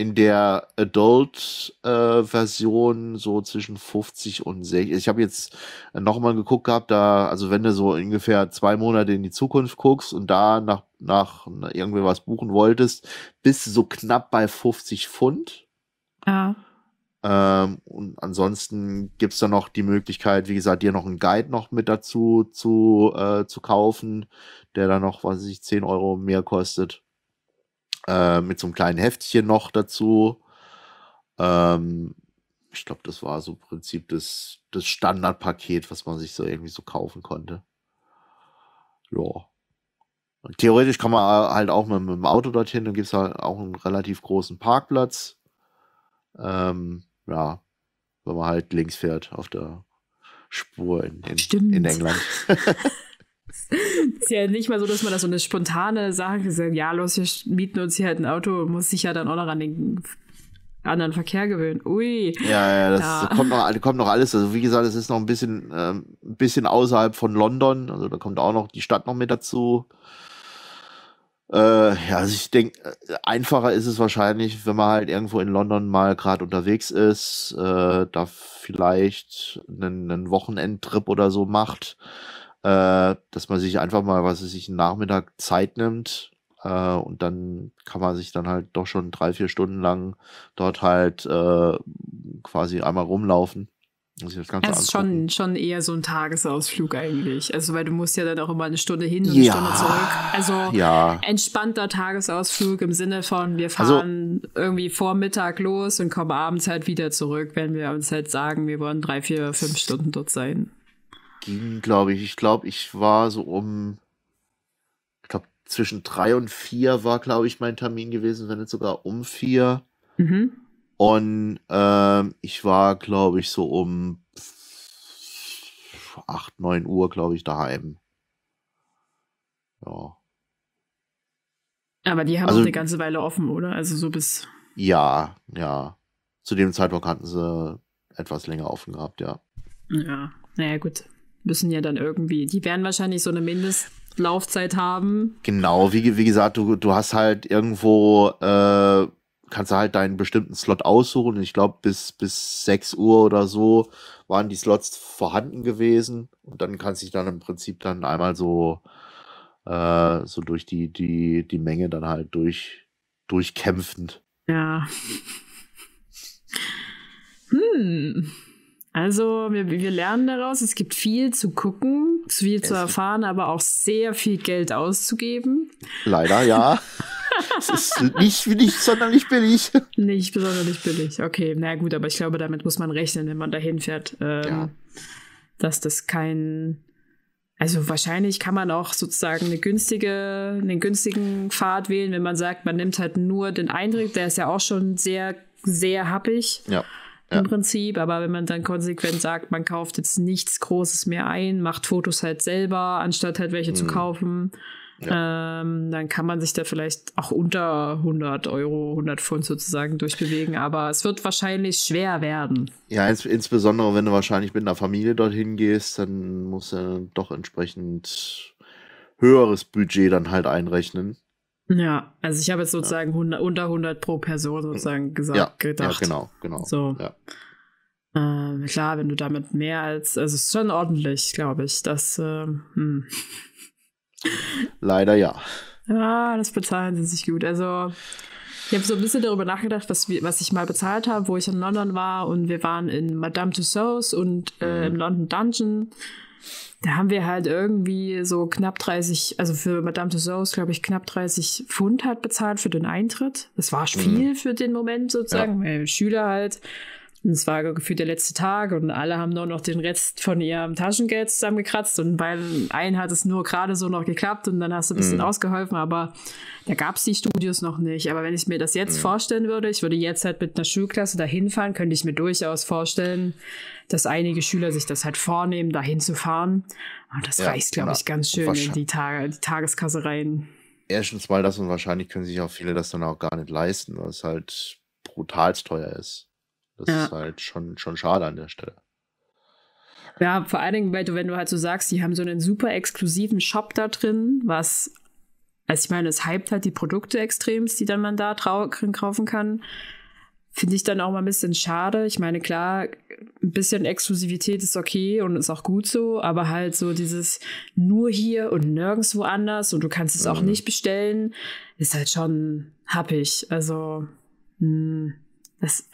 in der Adult-Version äh, so zwischen 50 und 60. Ich habe jetzt nochmal geguckt gehabt, da, also wenn du so ungefähr zwei Monate in die Zukunft guckst und da nach, nach irgendwie was buchen wolltest, bist du so knapp bei 50 Pfund. Ah. Ähm, und ansonsten gibt es da noch die Möglichkeit, wie gesagt, dir noch einen Guide noch mit dazu zu, äh, zu kaufen, der dann noch, was weiß ich, 10 Euro mehr kostet äh, mit so einem kleinen Heftchen noch dazu. Ähm, ich glaube, das war so im Prinzip das, das Standardpaket, was man sich so irgendwie so kaufen konnte. Ja. Und theoretisch kann man äh, halt auch mit, mit dem Auto dorthin, dann gibt es halt auch einen relativ großen Parkplatz. Ähm, ja, wenn man halt links fährt auf der Spur in, in, in England. (laughs) ist ja nicht mal so, dass man da so eine spontane Sache sagt, ja, los, wir mieten uns hier halt ein Auto muss sich ja dann auch noch an den anderen Verkehr gewöhnen. Ui. Ja, ja, das ja. Kommt, noch, kommt noch alles. Also wie gesagt, es ist noch ein bisschen, äh, ein bisschen außerhalb von London. Also da kommt auch noch die Stadt noch mit dazu. Äh, ja, also ich denke, äh, einfacher ist es wahrscheinlich, wenn man halt irgendwo in London mal gerade unterwegs ist, äh, da vielleicht einen, einen Wochenendtrip oder so macht äh, dass man sich einfach mal, was es sich einen Nachmittag Zeit nimmt äh, und dann kann man sich dann halt doch schon drei, vier Stunden lang dort halt äh, quasi einmal rumlaufen. Das ist also schon, schon eher so ein Tagesausflug eigentlich. Also, weil du musst ja dann auch immer eine Stunde hin und ja. eine Stunde zurück. Also ja. entspannter Tagesausflug im Sinne von, wir also fahren also, irgendwie Vormittag los und kommen abends halt wieder zurück, wenn wir uns halt sagen, wir wollen drei, vier, fünf Stunden dort sein ging, glaube ich. Ich glaube, ich war so um, ich glaube, zwischen drei und vier war, glaube ich, mein Termin gewesen, wenn nicht sogar um vier. Mhm. Und ähm, ich war, glaube ich, so um acht, neun Uhr, glaube ich, daheim. Ja. Aber die haben also, eine ganze Weile offen, oder? Also so bis. Ja, ja. Zu dem Zeitpunkt hatten sie etwas länger offen gehabt, ja. Ja, naja, gut müssen ja dann irgendwie, die werden wahrscheinlich so eine Mindestlaufzeit haben. Genau, wie, wie gesagt, du, du hast halt irgendwo, äh, kannst du halt deinen bestimmten Slot aussuchen. Ich glaube, bis, bis 6 Uhr oder so waren die Slots vorhanden gewesen. Und dann kannst du dich dann im Prinzip dann einmal so, äh, so durch die, die, die Menge dann halt durch, durchkämpfend. Ja. (laughs) hm. Also wir, wir lernen daraus, es gibt viel zu gucken, viel zu erfahren, aber auch sehr viel Geld auszugeben. Leider ja. (laughs) Es ist nicht, nicht sonderlich billig. Nicht sonderlich billig. Okay, na gut, aber ich glaube, damit muss man rechnen, wenn man dahin fährt, ähm, ja. dass das kein. Also wahrscheinlich kann man auch sozusagen eine günstige, einen günstigen Pfad wählen, wenn man sagt, man nimmt halt nur den Eindruck, der ist ja auch schon sehr, sehr happig. Ja ja. im Prinzip. Aber wenn man dann konsequent sagt, man kauft jetzt nichts Großes mehr ein, macht Fotos halt selber, anstatt halt welche mhm. zu kaufen, ja. ähm, dann kann man sich da vielleicht auch unter 100 Euro, 100 Pfund sozusagen durchbewegen. Aber es wird wahrscheinlich schwer werden. Ja, ins insbesondere wenn du wahrscheinlich mit einer Familie dorthin gehst, dann musst du doch entsprechend höheres Budget dann halt einrechnen. Ja, also ich habe jetzt sozusagen 100, unter 100 pro Person sozusagen mm. gesagt, ja, gedacht. Ja, genau, genau. So. Ja. Ähm, klar, wenn du damit mehr als, also es ist schon ordentlich, glaube ich, das, ähm, hm. Leider ja. Ja, das bezahlen sie sich gut. Also, ich habe so ein bisschen darüber nachgedacht, was, wir, was ich mal bezahlt habe, wo ich in London war und wir waren in Madame Tussauds und äh, mhm. im London Dungeon. Da haben wir halt irgendwie so knapp 30, also für Madame Tussauds, glaube ich, knapp 30 Pfund hat bezahlt für den Eintritt. Das war mhm. viel mhm. für den Moment sozusagen, ja. weil Schüler halt und es war gefühlt der letzte Tag und alle haben nur noch den Rest von ihrem Taschengeld zusammengekratzt und bei einen hat es nur gerade so noch geklappt und dann hast du ein bisschen mhm. ausgeholfen, aber da gab es die Studios noch nicht. Aber wenn ich mir das jetzt mhm. vorstellen würde, ich würde jetzt halt mit einer Schulklasse dahin fahren, könnte ich mir durchaus vorstellen, dass einige Schüler sich das halt vornehmen, dahin zu fahren. Und das ja, reicht, glaube ich, ganz schön in die, Tage, die Tageskasse rein. Erstens mal das und wahrscheinlich können sich auch viele das dann auch gar nicht leisten, weil es halt brutal teuer ist. Das ja. ist halt schon, schon schade an der Stelle. Ja, vor allen Dingen, weil du, wenn du halt so sagst, die haben so einen super exklusiven Shop da drin, was, also ich meine, es hypt halt die Produkte extremst, die dann man da drin kaufen kann. Finde ich dann auch mal ein bisschen schade. Ich meine, klar, ein bisschen Exklusivität ist okay und ist auch gut so, aber halt so dieses nur hier und nirgendwo anders und du kannst es mhm. auch nicht bestellen, ist halt schon happig. Also, mh, hm, das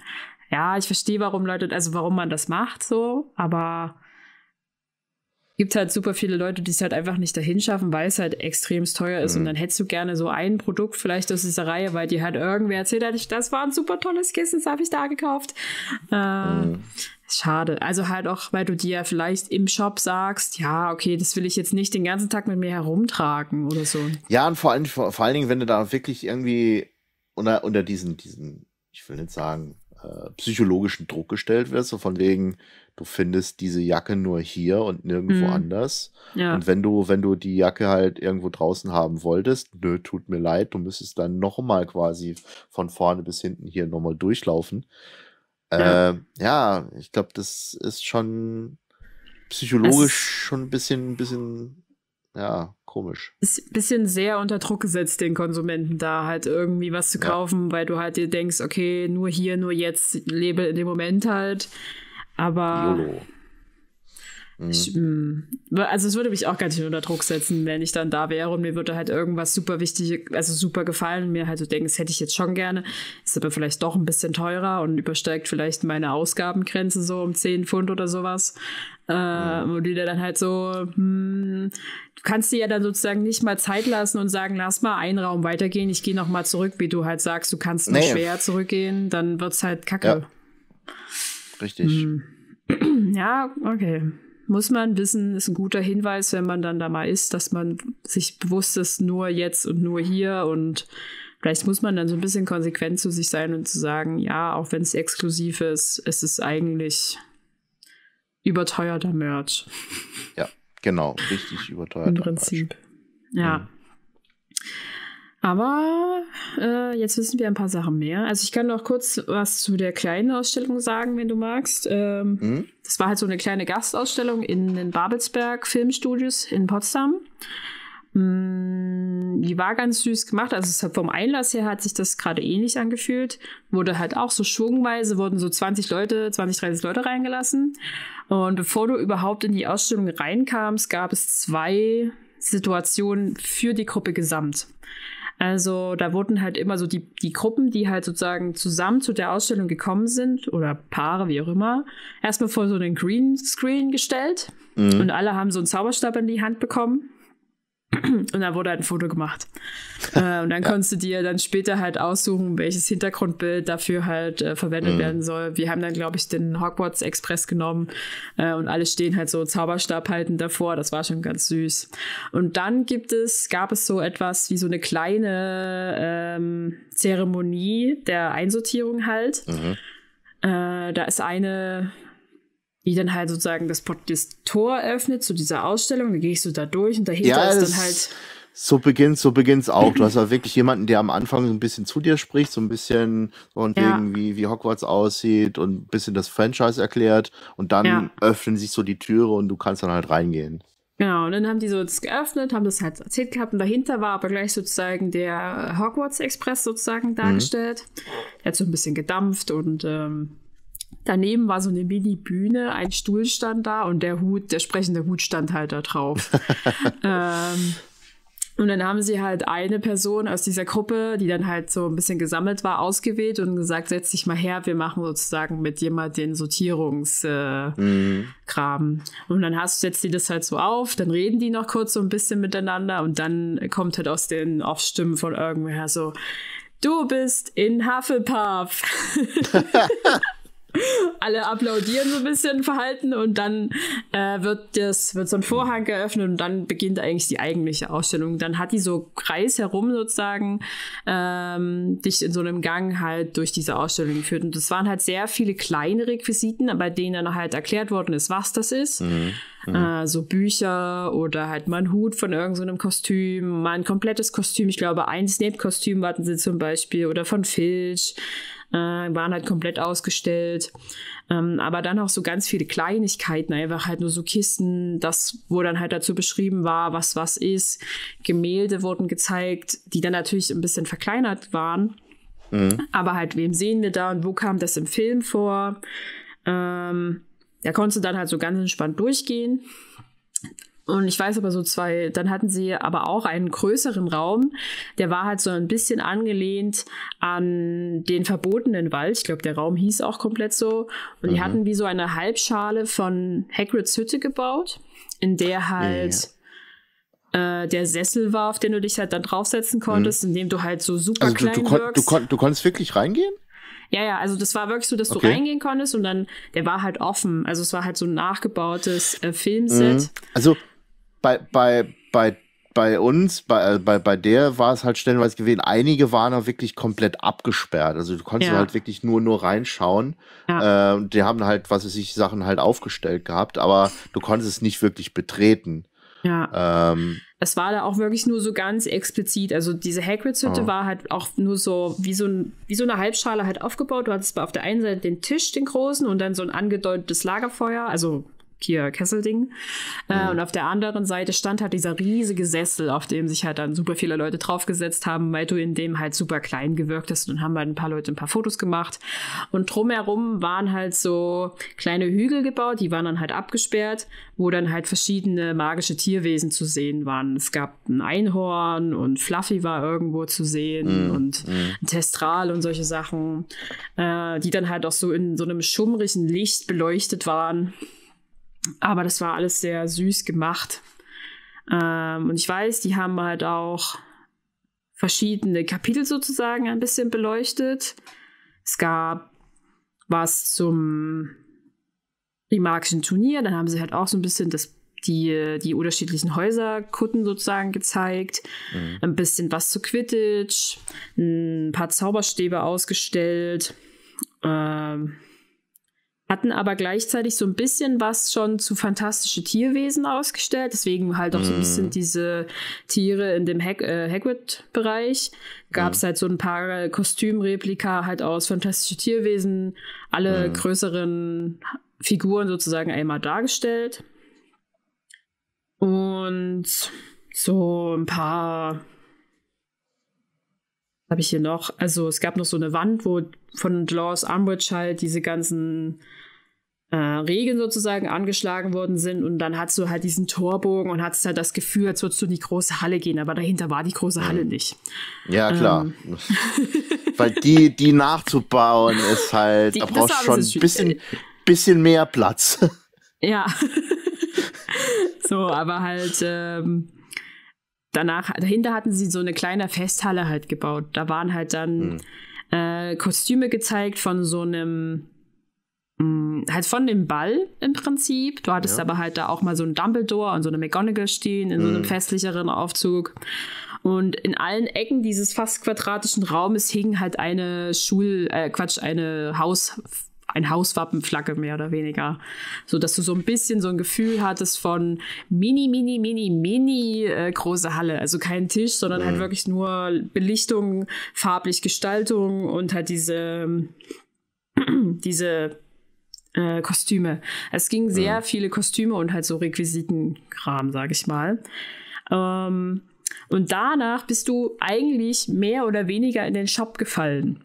ja, ich verstehe, warum Leute, also warum man das macht so, aber gibt halt super viele Leute, die es halt einfach nicht dahin schaffen, weil es halt extrem teuer ist. Mhm. Und dann hättest du gerne so ein Produkt vielleicht aus dieser Reihe, weil dir halt irgendwer erzählt hat, das war ein super tolles Kissen, das habe ich da gekauft. Äh, mhm. Schade. Also halt auch, weil du dir ja vielleicht im Shop sagst, ja, okay, das will ich jetzt nicht den ganzen Tag mit mir herumtragen oder so. Ja, und vor allen, vor, vor allen Dingen, wenn du da wirklich irgendwie unter, unter diesen, diesen, ich will nicht sagen, äh, psychologischen Druck gestellt wirst, so von wegen, du findest diese Jacke nur hier und nirgendwo mhm. anders. Ja. Und wenn du, wenn du die Jacke halt irgendwo draußen haben wolltest, nö, tut mir leid, du müsstest dann nochmal quasi von vorne bis hinten hier nochmal durchlaufen. Ja, äh, ja ich glaube, das ist schon psychologisch das schon ein bisschen, ein bisschen ja, komisch. Ist ein bisschen sehr unter Druck gesetzt, den Konsumenten da halt irgendwie was zu kaufen, ja. weil du halt dir denkst, okay, nur hier, nur jetzt, lebe in dem Moment halt. Aber. YOLO. Mhm. Ich, mm, also es würde mich auch ganz schön unter Druck setzen, wenn ich dann da wäre und mir würde halt irgendwas super wichtig, also super gefallen und mir halt so denken, das hätte ich jetzt schon gerne, ist aber vielleicht doch ein bisschen teurer und übersteigt vielleicht meine Ausgabengrenze so um 10 Pfund oder sowas. Äh, mhm. Und die dann halt so, hm, du kannst dir ja dann sozusagen nicht mal Zeit lassen und sagen, lass mal einen Raum weitergehen, ich gehe nochmal zurück, wie du halt sagst, du kannst nicht nee. schwer zurückgehen, dann wird's halt kacke. Ja. Richtig. Mhm. (clears throat) Ja, okay muss man wissen, ist ein guter Hinweis, wenn man dann da mal ist, dass man sich bewusst ist, nur jetzt und nur hier und vielleicht muss man dann so ein bisschen konsequent zu sich sein und zu sagen, ja, auch wenn es exklusiv ist, es ist eigentlich überteuerter Merch. Ja, genau, richtig überteuerter Im Prinzip. Merch. Ja. Mhm. Aber äh, jetzt wissen wir ein paar Sachen mehr. Also ich kann noch kurz was zu der kleinen Ausstellung sagen, wenn du magst. Ähm, mhm. Das war halt so eine kleine Gastausstellung in den Babelsberg Filmstudios in Potsdam. Mm, die war ganz süß gemacht. Also vom Einlass her hat sich das gerade ähnlich angefühlt. Wurde halt auch so schwungweise, wurden so 20 Leute, 20, 30 Leute reingelassen. Und bevor du überhaupt in die Ausstellung reinkamst, gab es zwei Situationen für die Gruppe gesamt. Also da wurden halt immer so die, die Gruppen, die halt sozusagen zusammen zu der Ausstellung gekommen sind oder Paare, wie auch immer, erstmal vor so einen Greenscreen gestellt mhm. und alle haben so einen Zauberstab in die Hand bekommen (clears throat) Und dann wurde halt ein Foto gemacht. Äh, und dann ja. konntest du dir dann später halt aussuchen, welches Hintergrundbild dafür halt äh, verwendet mhm. werden soll. Wir haben dann, glaube ich, den Hogwarts Express genommen äh, und alle stehen halt so Zauberstab halten davor. Das war schon ganz süß. Und dann gibt es, gab es so etwas wie so eine kleine ähm, Zeremonie der Einsortierung halt. Mhm äh, da ist eine die dann halt sozusagen das, das Tor öffnet zu dieser Ausstellung. Dann gehst du da durch und dahinter ja, ist dann halt. So beginnt so beginnt's auch. Du hast ja halt wirklich jemanden, der am Anfang so ein bisschen zu dir spricht, so ein bisschen so und ja. wegen wie, Hogwarts aussieht und ein bisschen das Franchise erklärt und dann ja. öffnen sich so die Türe und du kannst dann halt reingehen. Genau, und dann haben die so das geöffnet, haben das halt erzählt gehabt und dahinter war aber gleich sozusagen der Hogwarts Express sozusagen mhm. dargestellt. Mhm. Der hat so ein bisschen gedampft und ähm, Daneben war so eine Mini-Bühne, ein Stuhl stand da und der Hut, der sprechende Hut stand halt da drauf. (laughs) ähm, und dann haben sie halt eine Person aus dieser Gruppe, die dann halt so ein bisschen gesammelt war, ausgewählt und gesagt, setz dich mal her, wir machen sozusagen mit jemand den Sortierungskram. Äh, mhm. Und dann hast, du, setzt die das halt so auf, dann reden die noch kurz so ein bisschen miteinander und dann kommt halt aus den Aufstimmen von irgendwer so, du bist in Hufflepuff. (laughs) (laughs) alle applaudieren so ein bisschen verhalten und dann äh, wird, das, wird so ein Vorhang geöffnet und dann beginnt eigentlich die eigentliche Ausstellung. Dann hat die so kreisherum sozusagen ähm, dich in so einem Gang halt durch diese Ausstellung geführt. Und das waren halt sehr viele kleine Requisiten, bei denen dann halt erklärt worden ist, was das ist. Mhm. mhm. Äh, so Bücher oder halt mal ein Hut von irgendeinem so Kostüm, mal ein komplettes Kostüm. Ich glaube, ein Snape-Kostüm hatten sie zum Beispiel oder von Filch äh, waren halt komplett ausgestellt. Ähm, aber dann auch so ganz viele Kleinigkeiten, einfach halt nur so Kisten, das, wo dann halt dazu beschrieben war, was was ist. Gemälde wurden gezeigt, die dann natürlich ein bisschen verkleinert waren. Mhm. Aber halt, wem sehen wir da und wo kam das im Film vor? Ähm, da konntest du dann halt so ganz entspannt durchgehen. Und ich weiß aber so zwei, dann hatten sie aber auch einen größeren Raum, der war halt so ein bisschen angelehnt an den verbotenen Wald. Ich glaube, der Raum hieß auch komplett so. Und mhm. die hatten wie so eine Halbschale von Hagrids Hütte gebaut, in der halt. Ja, ja äh, der Sessel war, auf den du dich halt dann draufsetzen konntest, mhm. dem du halt so super also klein du, du, kon du, kon du, konntest wirklich reingehen? Ja, ja, also das war wirklich so, dass okay. du reingehen konntest und dann, der war halt offen. Also es war halt so ein nachgebautes äh, Filmset. Mhm. Also bei, bei, bei, bei uns, bei, äh, bei, bei der war es halt stellenweise gewesen, einige waren da wirklich komplett abgesperrt. Also du konntest ja. halt wirklich nur, nur reinschauen. Ja. Äh, die haben halt, was weiß ich, Sachen halt aufgestellt gehabt, aber du konntest es nicht wirklich betreten. Ja. Ähm, es war da auch wirklich nur so ganz explizit. Also diese hagrid hütte oh. Ah. war halt auch nur so wie, so ein, wie so eine Halbschale halt aufgebaut. Du hattest auf der einen Seite den Tisch, den großen, und dann so ein angedeutetes Lagerfeuer, also hier Kesselding. Äh, mhm. und auf der anderen Seite stand halt dieser riesige Sessel, auf dem sich halt dann super viele Leute draufgesetzt haben, weil du in dem halt super klein gewirkt hast und haben halt ein paar Leute ein paar Fotos gemacht. Und drumherum waren halt so kleine Hügel gebaut, die waren dann halt abgesperrt, wo dann halt verschiedene magische Tierwesen zu sehen waren. Es gab ein Einhorn und Fluffy war irgendwo zu sehen mhm. und mhm. ein Testral und solche Sachen, äh, die dann halt auch so in so einem schummrigen Licht beleuchtet waren. Aber das war alles sehr süß gemacht. Ähm, und ich weiß, die haben halt auch verschiedene Kapitel sozusagen ein bisschen beleuchtet. Es gab was zum Primarkischen Turnier, dann haben sie halt auch so ein bisschen das, die, die unterschiedlichen Häuserkutten sozusagen gezeigt, mhm. ein bisschen was zu Quidditch, ein paar Zauberstäbe ausgestellt. Ähm, hatten aber gleichzeitig so ein bisschen was schon zu fantastische Tierwesen ausgestellt, deswegen halt auch so ein bisschen mhm. diese Tiere in dem Hag äh, Hagrid-Bereich. Gab es mhm. halt so ein paar Kostümreplika halt aus fantastische Tierwesen, alle mhm. größeren Figuren sozusagen einmal dargestellt. Und so ein paar habe ich hier noch? Also es gab noch so eine Wand, wo von Dolores Umbridge halt diese ganzen äh, Regeln sozusagen angeschlagen worden sind und dann hast du halt diesen Torbogen und hattest halt das Gefühl, als würdest du in die große Halle gehen, aber dahinter war die große Halle mhm. nicht. Ja, klar. Ähm. (laughs) Weil die, die nachzubauen ist halt, die, da brauchst du schon ein bisschen, äh, bisschen mehr Platz. (laughs) Ja. (laughs) so, aber halt, ähm, danach, dahinter hatten sie so eine kleine Festhalle halt gebaut. Da waren halt dann mhm. äh, Kostüme gezeigt von so einem, mh, hm, halt von dem Ball im Prinzip. Du hattest ja. aber halt da auch mal so einen Dumbledore und so eine McGonagall stehen in mhm. so einem hm. festlicheren Aufzug. Und in allen Ecken dieses fast quadratischen Raumes hing halt eine Schul, äh, Quatsch, eine Haus, ein Hauswappenflagge mehr oder weniger. So dass du so ein bisschen so ein Gefühl hattest von mini, mini, mini, mini äh, große Halle. Also kein Tisch, sondern halt mhm. halt wirklich nur Belichtung, farblich Gestaltung und halt diese, (clears throat) diese äh, Kostüme. Es ging mhm. sehr mhm. viele Kostüme und halt so Requisitenkram, sag ich mal. Ähm, und danach bist du eigentlich mehr oder weniger in den Shop gefallen. (laughs)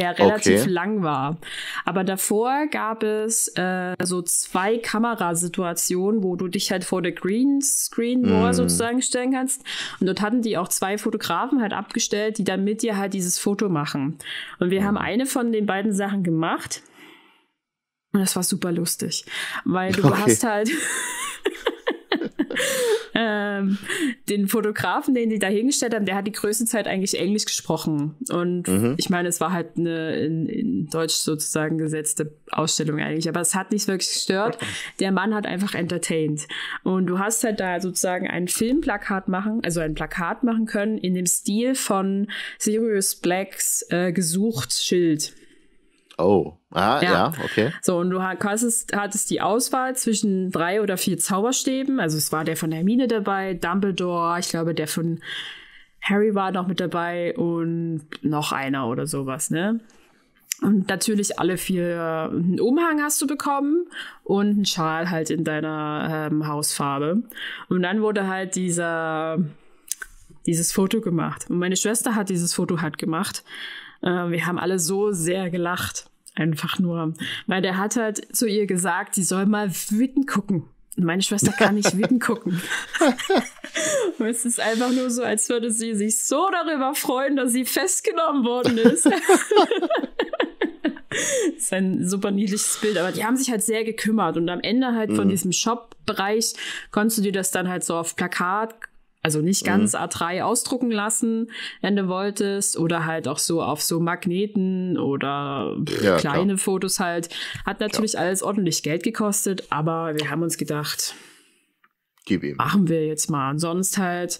der relativ okay. lang war. Aber davor gab es äh, so zwei Kamerasituationen, wo du dich halt vor der Greenscreen Wall mm. sozusagen stellen kannst. Und dort hatten die auch zwei Fotografen halt abgestellt, die dann mit dir halt dieses Foto machen. Und wir mm. haben mhm. eine von den beiden Sachen gemacht. Und das war super lustig, weil du (laughs) okay. hast halt (laughs) (laughs) ähm, den Fotografen, den die da hingestellt haben, der hat die größte Zeit eigentlich Englisch gesprochen. Und mhm. ich meine, es war halt eine in, in, Deutsch sozusagen gesetzte Ausstellung eigentlich, aber es hat nicht wirklich gestört. Der Mann hat einfach entertained. Und du hast halt da sozusagen ein Filmplakat machen, also ein Plakat machen können in dem Stil von Sirius Blacks äh, Gesucht Schild. Oh, ah, ja. ja, okay. So, und du hattest, hattest die Auswahl zwischen drei oder vier Zauberstäben. Also es war der von Hermine dabei, Dumbledore, ich glaube, der von Harry war noch mit dabei und noch einer oder sowas, ne? Und natürlich alle vier einen Umhang hast du bekommen und einen Schal halt in deiner ähm, Hausfarbe. Und dann wurde halt dieser, dieses Foto gemacht. Und meine Schwester hat dieses Foto halt gemacht. Äh, wir haben alle so sehr gelacht. Einfach nur, weil der hat halt zu ihr gesagt, sie soll mal wütend gucken. Und meine Schwester kann nicht (laughs) wütend gucken. Und es ist einfach nur so, als würde sie sich so darüber freuen, dass sie festgenommen worden ist. das (laughs) ist ein super niedliches Bild, aber die haben sich halt sehr gekümmert und am Ende halt von mhm. diesem Shop-Bereich konntest du dir das dann halt so auf Plakat also nicht mhm. ganz mhm. A3 ausdrucken lassen, wenn du wolltest, oder halt auch so auf so Magneten oder ja, kleine klar. Fotos halt. Hat natürlich klar. alles ordentlich Geld gekostet, aber wir haben uns gedacht, machen wir jetzt mal. Ansonsten halt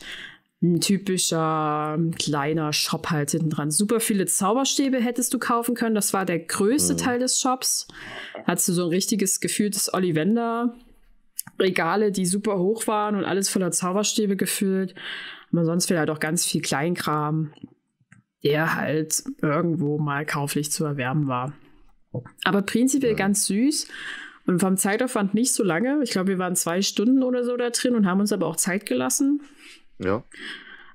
ein typischer kleiner Shop halt hinten dran. Super viele Zauberstäbe hättest du kaufen können. Das war der größte mhm. Teil des Shops. Hattest du so ein richtiges gefühltes Ollivander Regale, die super hoch waren und alles voller Zauberstäbe gefüllt. Aber sonst wäre halt auch ganz viel Kleinkram, der halt irgendwo mal kauflich zu erwerben war. Aber prinzipiell ja. ganz süß und vom Zeitaufwand nicht so lange. Ich glaube, wir waren zwei Stunden oder so da drin und haben uns aber auch Zeit gelassen. Ja.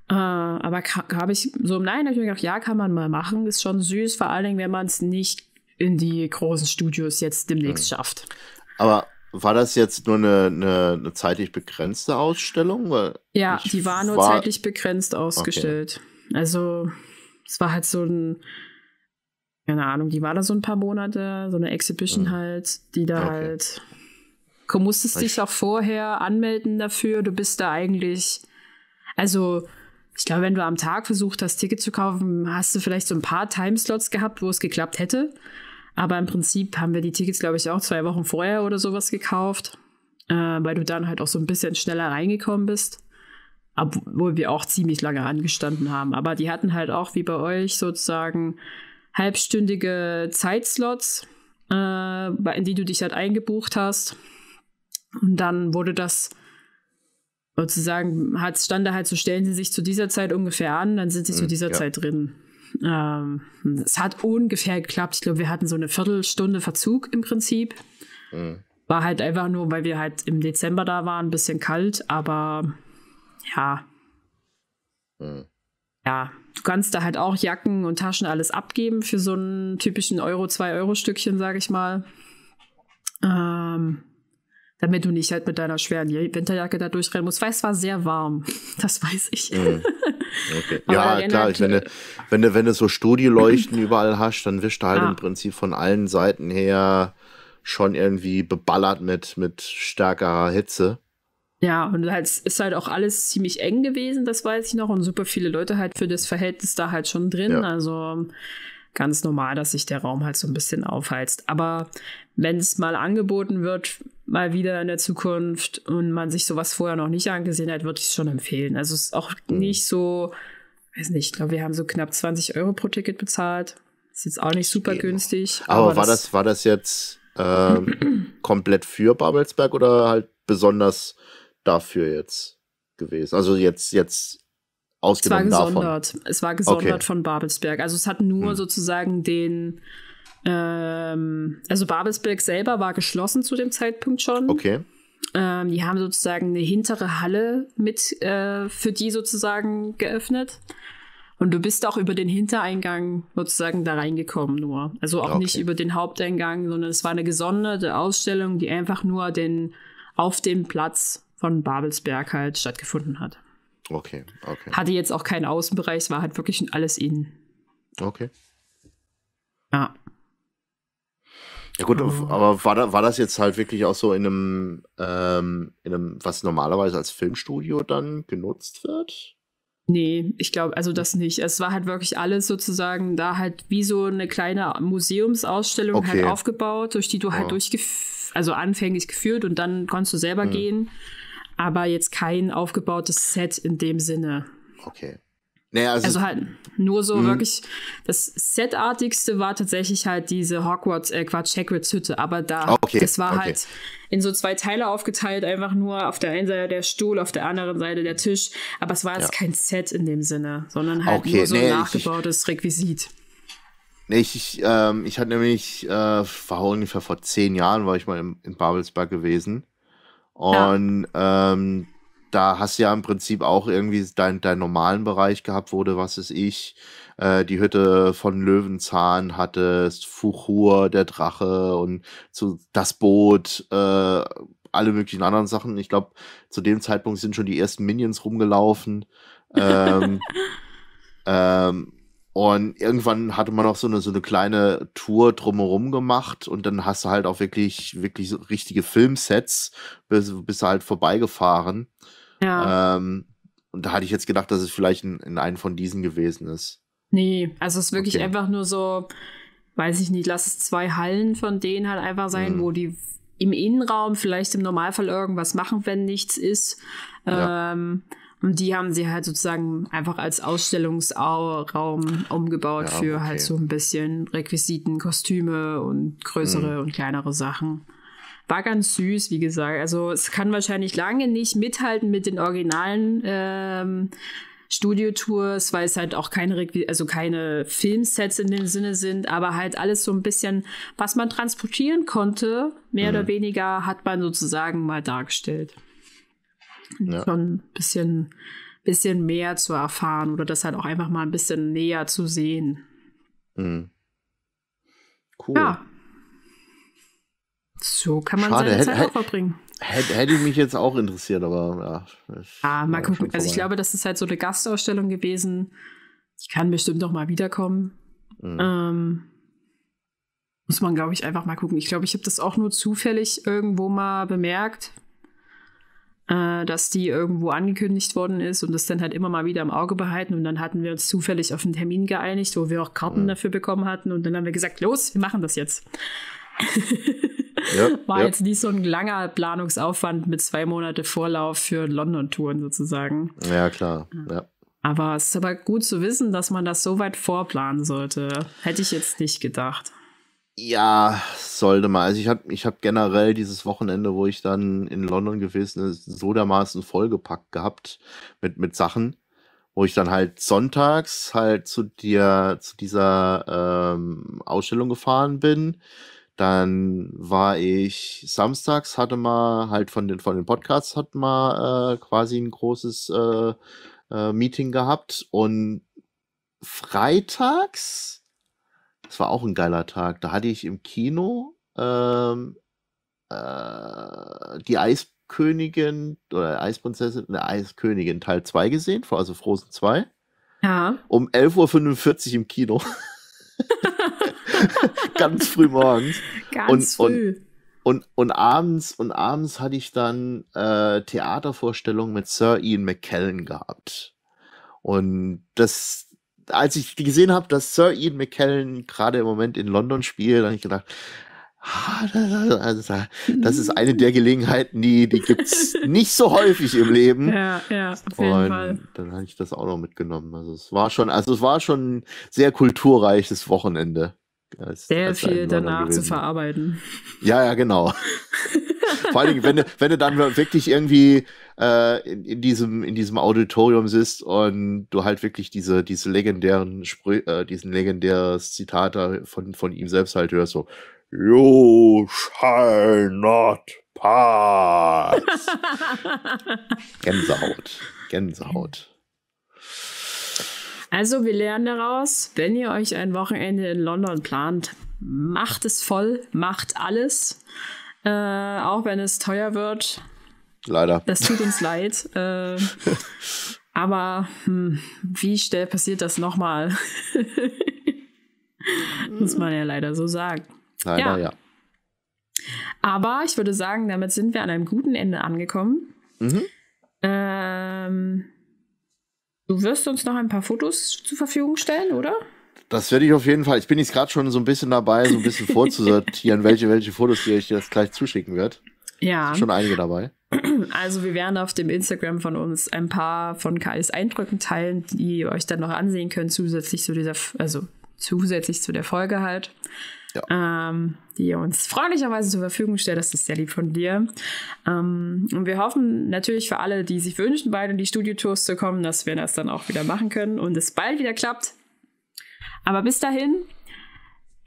Äh, aber habe ich so im Nein, habe ich mir gedacht, ja, kann man mal machen. Ist schon süß, vor allen Dingen, wenn man es nicht in die großen Studios jetzt demnächst ja. Mhm. schafft. Aber war das jetzt nur eine, eine, eine zeitlich begrenzte Ausstellung? Weil ja, die war nur war... zeitlich begrenzt ausgestellt. Okay. Also es war halt so ein, keine Ahnung, die war da so ein paar Monate, so eine Exhibition mhm. halt, die da okay. halt, du musstest ich... dich auch vorher anmelden dafür, du bist da eigentlich, also ich glaube, wenn du am Tag versucht hast, Ticket zu kaufen, hast du vielleicht so ein paar Timeslots gehabt, wo es geklappt hätte. Aber im Prinzip haben wir die Tickets, glaube ich, auch zwei Wochen vorher oder sowas gekauft, äh, weil du dann halt auch so ein bisschen schneller reingekommen bist. Obwohl wir auch ziemlich lange angestanden haben. Aber die hatten halt auch wie bei euch sozusagen halbstündige Zeitslots, äh, in die du dich halt eingebucht hast. Und dann wurde das sozusagen, hat stand da halt so, stellen sie sich zu dieser Zeit ungefähr an, dann sind sie zu mhm, dieser ja. Zeit drin. Ähm, es hat ungefähr geklappt. Ich glaube, wir hatten so eine Viertelstunde Verzug im Prinzip. Mhm. War halt einfach nur, weil wir halt im Dezember da waren, ein bisschen kalt, aber ja. Mhm. Ja, du kannst da halt auch Jacken und Taschen alles abgeben für so einen typischen Euro, 2 Euro Stückchen, sage ich mal. Ähm, damit du nicht halt mit deiner schweren Winterjacke da durchrennen musst. Weil es war sehr warm, (laughs) das weiß ich. Mhm. Okay. (laughs) ja, klar, Ich, wenn, du, wenn, du, wenn du so Studieleuchten (clears throat) überall hast, dann wirst du halt ah. im Prinzip von allen Seiten her schon irgendwie beballert mit, mit stärkerer Hitze. Ja, und halt ist halt auch alles ziemlich eng gewesen, das weiß ich noch, und super viele Leute halt für das Verhältnis da halt schon drin. Ja. Also ganz normal, dass sich der Raum halt so ein bisschen aufheizt. Aber wenn es mal angeboten wird, mal wieder in der Zukunft und man sich sowas vorher noch nicht angesehen hat, würde ich es schon empfehlen. Also es ist auch mhm. nicht so, weiß nicht, ich glaube, wir haben so knapp 20 Euro pro Ticket bezahlt. Ist jetzt auch nicht super günstig. Aber, aber war das, das, war das jetzt äh, (clears throat) komplett für Babelsberg oder halt besonders dafür jetzt gewesen? Also jetzt, jetzt Ausgenommen es war gesondert. Davon. Es war gesondert okay. von Babelsberg. Also es hat nur hm. sozusagen den ähm, also Babelsberg selber war geschlossen zu dem Zeitpunkt schon. Okay. Ähm, die haben sozusagen eine hintere Halle mit äh, für die sozusagen geöffnet. Und du bist auch über den Hintereingang sozusagen da reingekommen nur. Also auch okay. nicht über den Haupteingang, sondern es war eine gesonderte Ausstellung, die einfach nur den auf dem Platz von Babelsberg halt stattgefunden hat. Okay, okay. Hatte jetzt auch keinen Außenbereich, es war halt wirklich alles innen. Okay. Ja. Ja gut, oh. aber war, da, war das jetzt halt wirklich auch so in einem, ähm, in einem, was normalerweise als Filmstudio dann genutzt wird? Nee, ich glaube, also das nicht. Es war halt wirklich alles sozusagen da halt wie so eine kleine Museumsausstellung halt okay. halt aufgebaut, durch die du halt oh. durchgeführt, also anfänglich geführt und dann konntest du selber hm. gehen aber jetzt kein aufgebautes Set in dem Sinne. Okay. Naja, also, also halt nur so mhm. wirklich das Setartigste war tatsächlich halt diese Hogwarts, äh Quatsch, Hagrids Hütte, aber da, ah, okay, das war okay. halt in so zwei Teile aufgeteilt, einfach nur auf der einen Seite der Stuhl, auf der anderen Seite der Tisch, aber es war jetzt ja. kein Set in dem Sinne, sondern halt okay, nur so ein nachgebautes ich, Requisit. Nee, ich, ich, ähm, ich hatte nämlich, äh, war ungefähr vor zehn Jahren, war ich mal im, in Babelsberg gewesen und ja. ähm, da hast du ja im Prinzip auch irgendwie deinen normalen Bereich gehabt, wurde, was ist ich, äh, die Hütte von Löwenzahn hattest, Fuchur, der Drache und zu, das Boot, äh, alle möglichen anderen Sachen. Ich glaube, zu dem Zeitpunkt sind schon die ersten Minions rumgelaufen. (laughs) Ähm, ähm, und irgendwann hatte man auch so eine, so eine kleine Tour drumherum gemacht und dann hast du halt auch wirklich, wirklich so richtige Filmsets, bis, bist halt vorbeigefahren. Ja. Ähm, und da hatte ich jetzt gedacht, dass es vielleicht in, in einem von diesen gewesen ist. Nee, also es ist wirklich okay. einfach nur so, weiß ich nicht, lass es zwei Hallen von denen halt einfach sein, mhm. wo die im Innenraum vielleicht im Normalfall irgendwas machen, wenn nichts ist. Ja. Ähm, und die haben sie halt sozusagen einfach als Ausstellungsraum umgebaut ja, für halt okay. halt so ein bisschen Requisiten, Kostüme und größere mhm. und kleinere Sachen. War ganz süß, wie gesagt. Also es kann wahrscheinlich lange nicht mithalten mit den originalen ähm, Studiotours, weil es halt auch keine, Requ also keine Filmsets in dem Sinne sind, aber halt alles so ein bisschen, was man transportieren konnte, mehr mhm. oder weniger hat man sozusagen mal dargestellt ja. schon ein bisschen, bisschen mehr zu erfahren oder das halt auch einfach mal ein bisschen näher zu sehen. Mhm. Cool. Ja. So kann man Schade. seine Zeit auch verbringen. Hätte, hätte mich jetzt auch interessiert, aber ja. Ah, mal gucken. Also ich glaube, das ist halt so eine Gastausstellung gewesen. Die kann bestimmt noch mal wiederkommen. Mhm. Ähm, muss man, glaube ich, einfach mal gucken. Ich glaube, ich habe das auch nur zufällig irgendwo mal bemerkt äh, dass die irgendwo angekündigt worden ist und das dann halt immer mal wieder im Auge behalten. Und dann hatten wir uns zufällig auf einen Termin geeinigt, wo wir auch Karten ja. Mhm. dafür bekommen hatten. Und dann haben wir gesagt, los, wir machen das jetzt. (laughs) ja, War ja. jetzt nicht so ein langer Planungsaufwand mit zwei Monate Vorlauf für London-Touren sozusagen. Ja, klar. Ja. Aber es ist aber gut zu wissen, dass man das so weit vorplanen sollte. Hätte ich jetzt nicht gedacht. Ja, sollte mal. Also ich habe ich hab generell dieses Wochenende, wo ich dann in London gewesen ist, so dermaßen vollgepackt gehabt mit, mit Sachen, wo ich dann halt sonntags halt zu dir, zu dieser ähm, Ausstellung gefahren bin. Dann war ich samstags, hatte mal halt von den, von den Podcasts hat mal äh, quasi ein großes äh, äh, Meeting gehabt und freitags das war auch ein geiler Tag. Da hatte ich im Kino ähm, äh, die Eiskönigin oder Eisprinzessin, ne, Eiskönigin Teil 2 gesehen, also Frozen 2. Ja. Um 11.45 Uhr im Kino. (laughs) Ganz früh morgens. Ganz und, früh. Und, und, und, abends, und abends hatte ich dann äh, Theatervorstellungen mit Sir Ian McKellen gehabt. Und das, als ich gesehen habe, dass Sir Ian McKellen gerade im Moment in London spielt, habe ich gedacht, ah, das, ist eine der Gelegenheiten, die, die gibt es (laughs) nicht so häufig im Leben. Ja, ja, auf jeden Und Fall. dann habe ich das auch noch mitgenommen. Also es war schon, also es war schon sehr kulturreiches Wochenende. Als, Sehr als viel danach gewesen. zu verarbeiten. Ja, ja, genau. Vor allen Dingen, wenn du, wenn du dann wirklich irgendwie äh, in, in, diesem, in diesem Auditorium sitzt und du halt wirklich diese, diese legendären Sprü äh, diesen legendäres Zitat von, von ihm selbst halt hörst, so You shall not pass. (laughs) Gänsehaut. Gänsehaut. Also, wir lernen daraus, wenn ihr euch ein Wochenende in London plant, macht es voll, macht alles. Äh, auch wenn es teuer wird. Leider. Das tut uns (laughs) leid. Äh, aber hm, wie schnell passiert das nochmal? (laughs) Muss man ja leider so sagen. Leider, ja. ja. Aber ich würde sagen, damit sind wir an einem guten Ende angekommen. Mhm. Ähm, du wirst uns noch ein paar Fotos zur Verfügung stellen, oder? Ja. Das werde ich auf jeden Fall. Ich bin jetzt gerade schon so ein bisschen dabei, so ein bisschen (laughs) vorzusortieren, welche, welche Fotos ihr euch jetzt gleich zuschicken werde. Ja. Schon einige dabei. Also wir werden auf dem Instagram von uns ein paar von Kais Eindrücken teilen, die ihr euch dann noch ansehen könnt, zusätzlich zu dieser, also zusätzlich zu der Folge halt. Ja. Ähm, die ihr uns freundlicherweise zur Verfügung stellt. Das ist sehr lieb von dir. Ähm, und wir hoffen natürlich für alle, die sich wünschen, bald in die Studiotours zu kommen, dass wir das dann auch wieder machen können und es bald wieder klappt. Aber bis dahin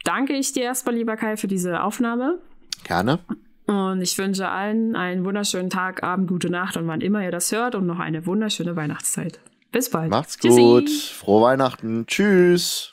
danke ich dir erstmal, lieber Kai, für diese Aufnahme. Gerne. Und ich wünsche allen einen wunderschönen Tag, Abend, gute Nacht und wann immer ihr das hört und noch eine wunderschöne Weihnachtszeit. Bis bald. Macht's Tschüssi. gut. Frohe Weihnachten. Tschüss.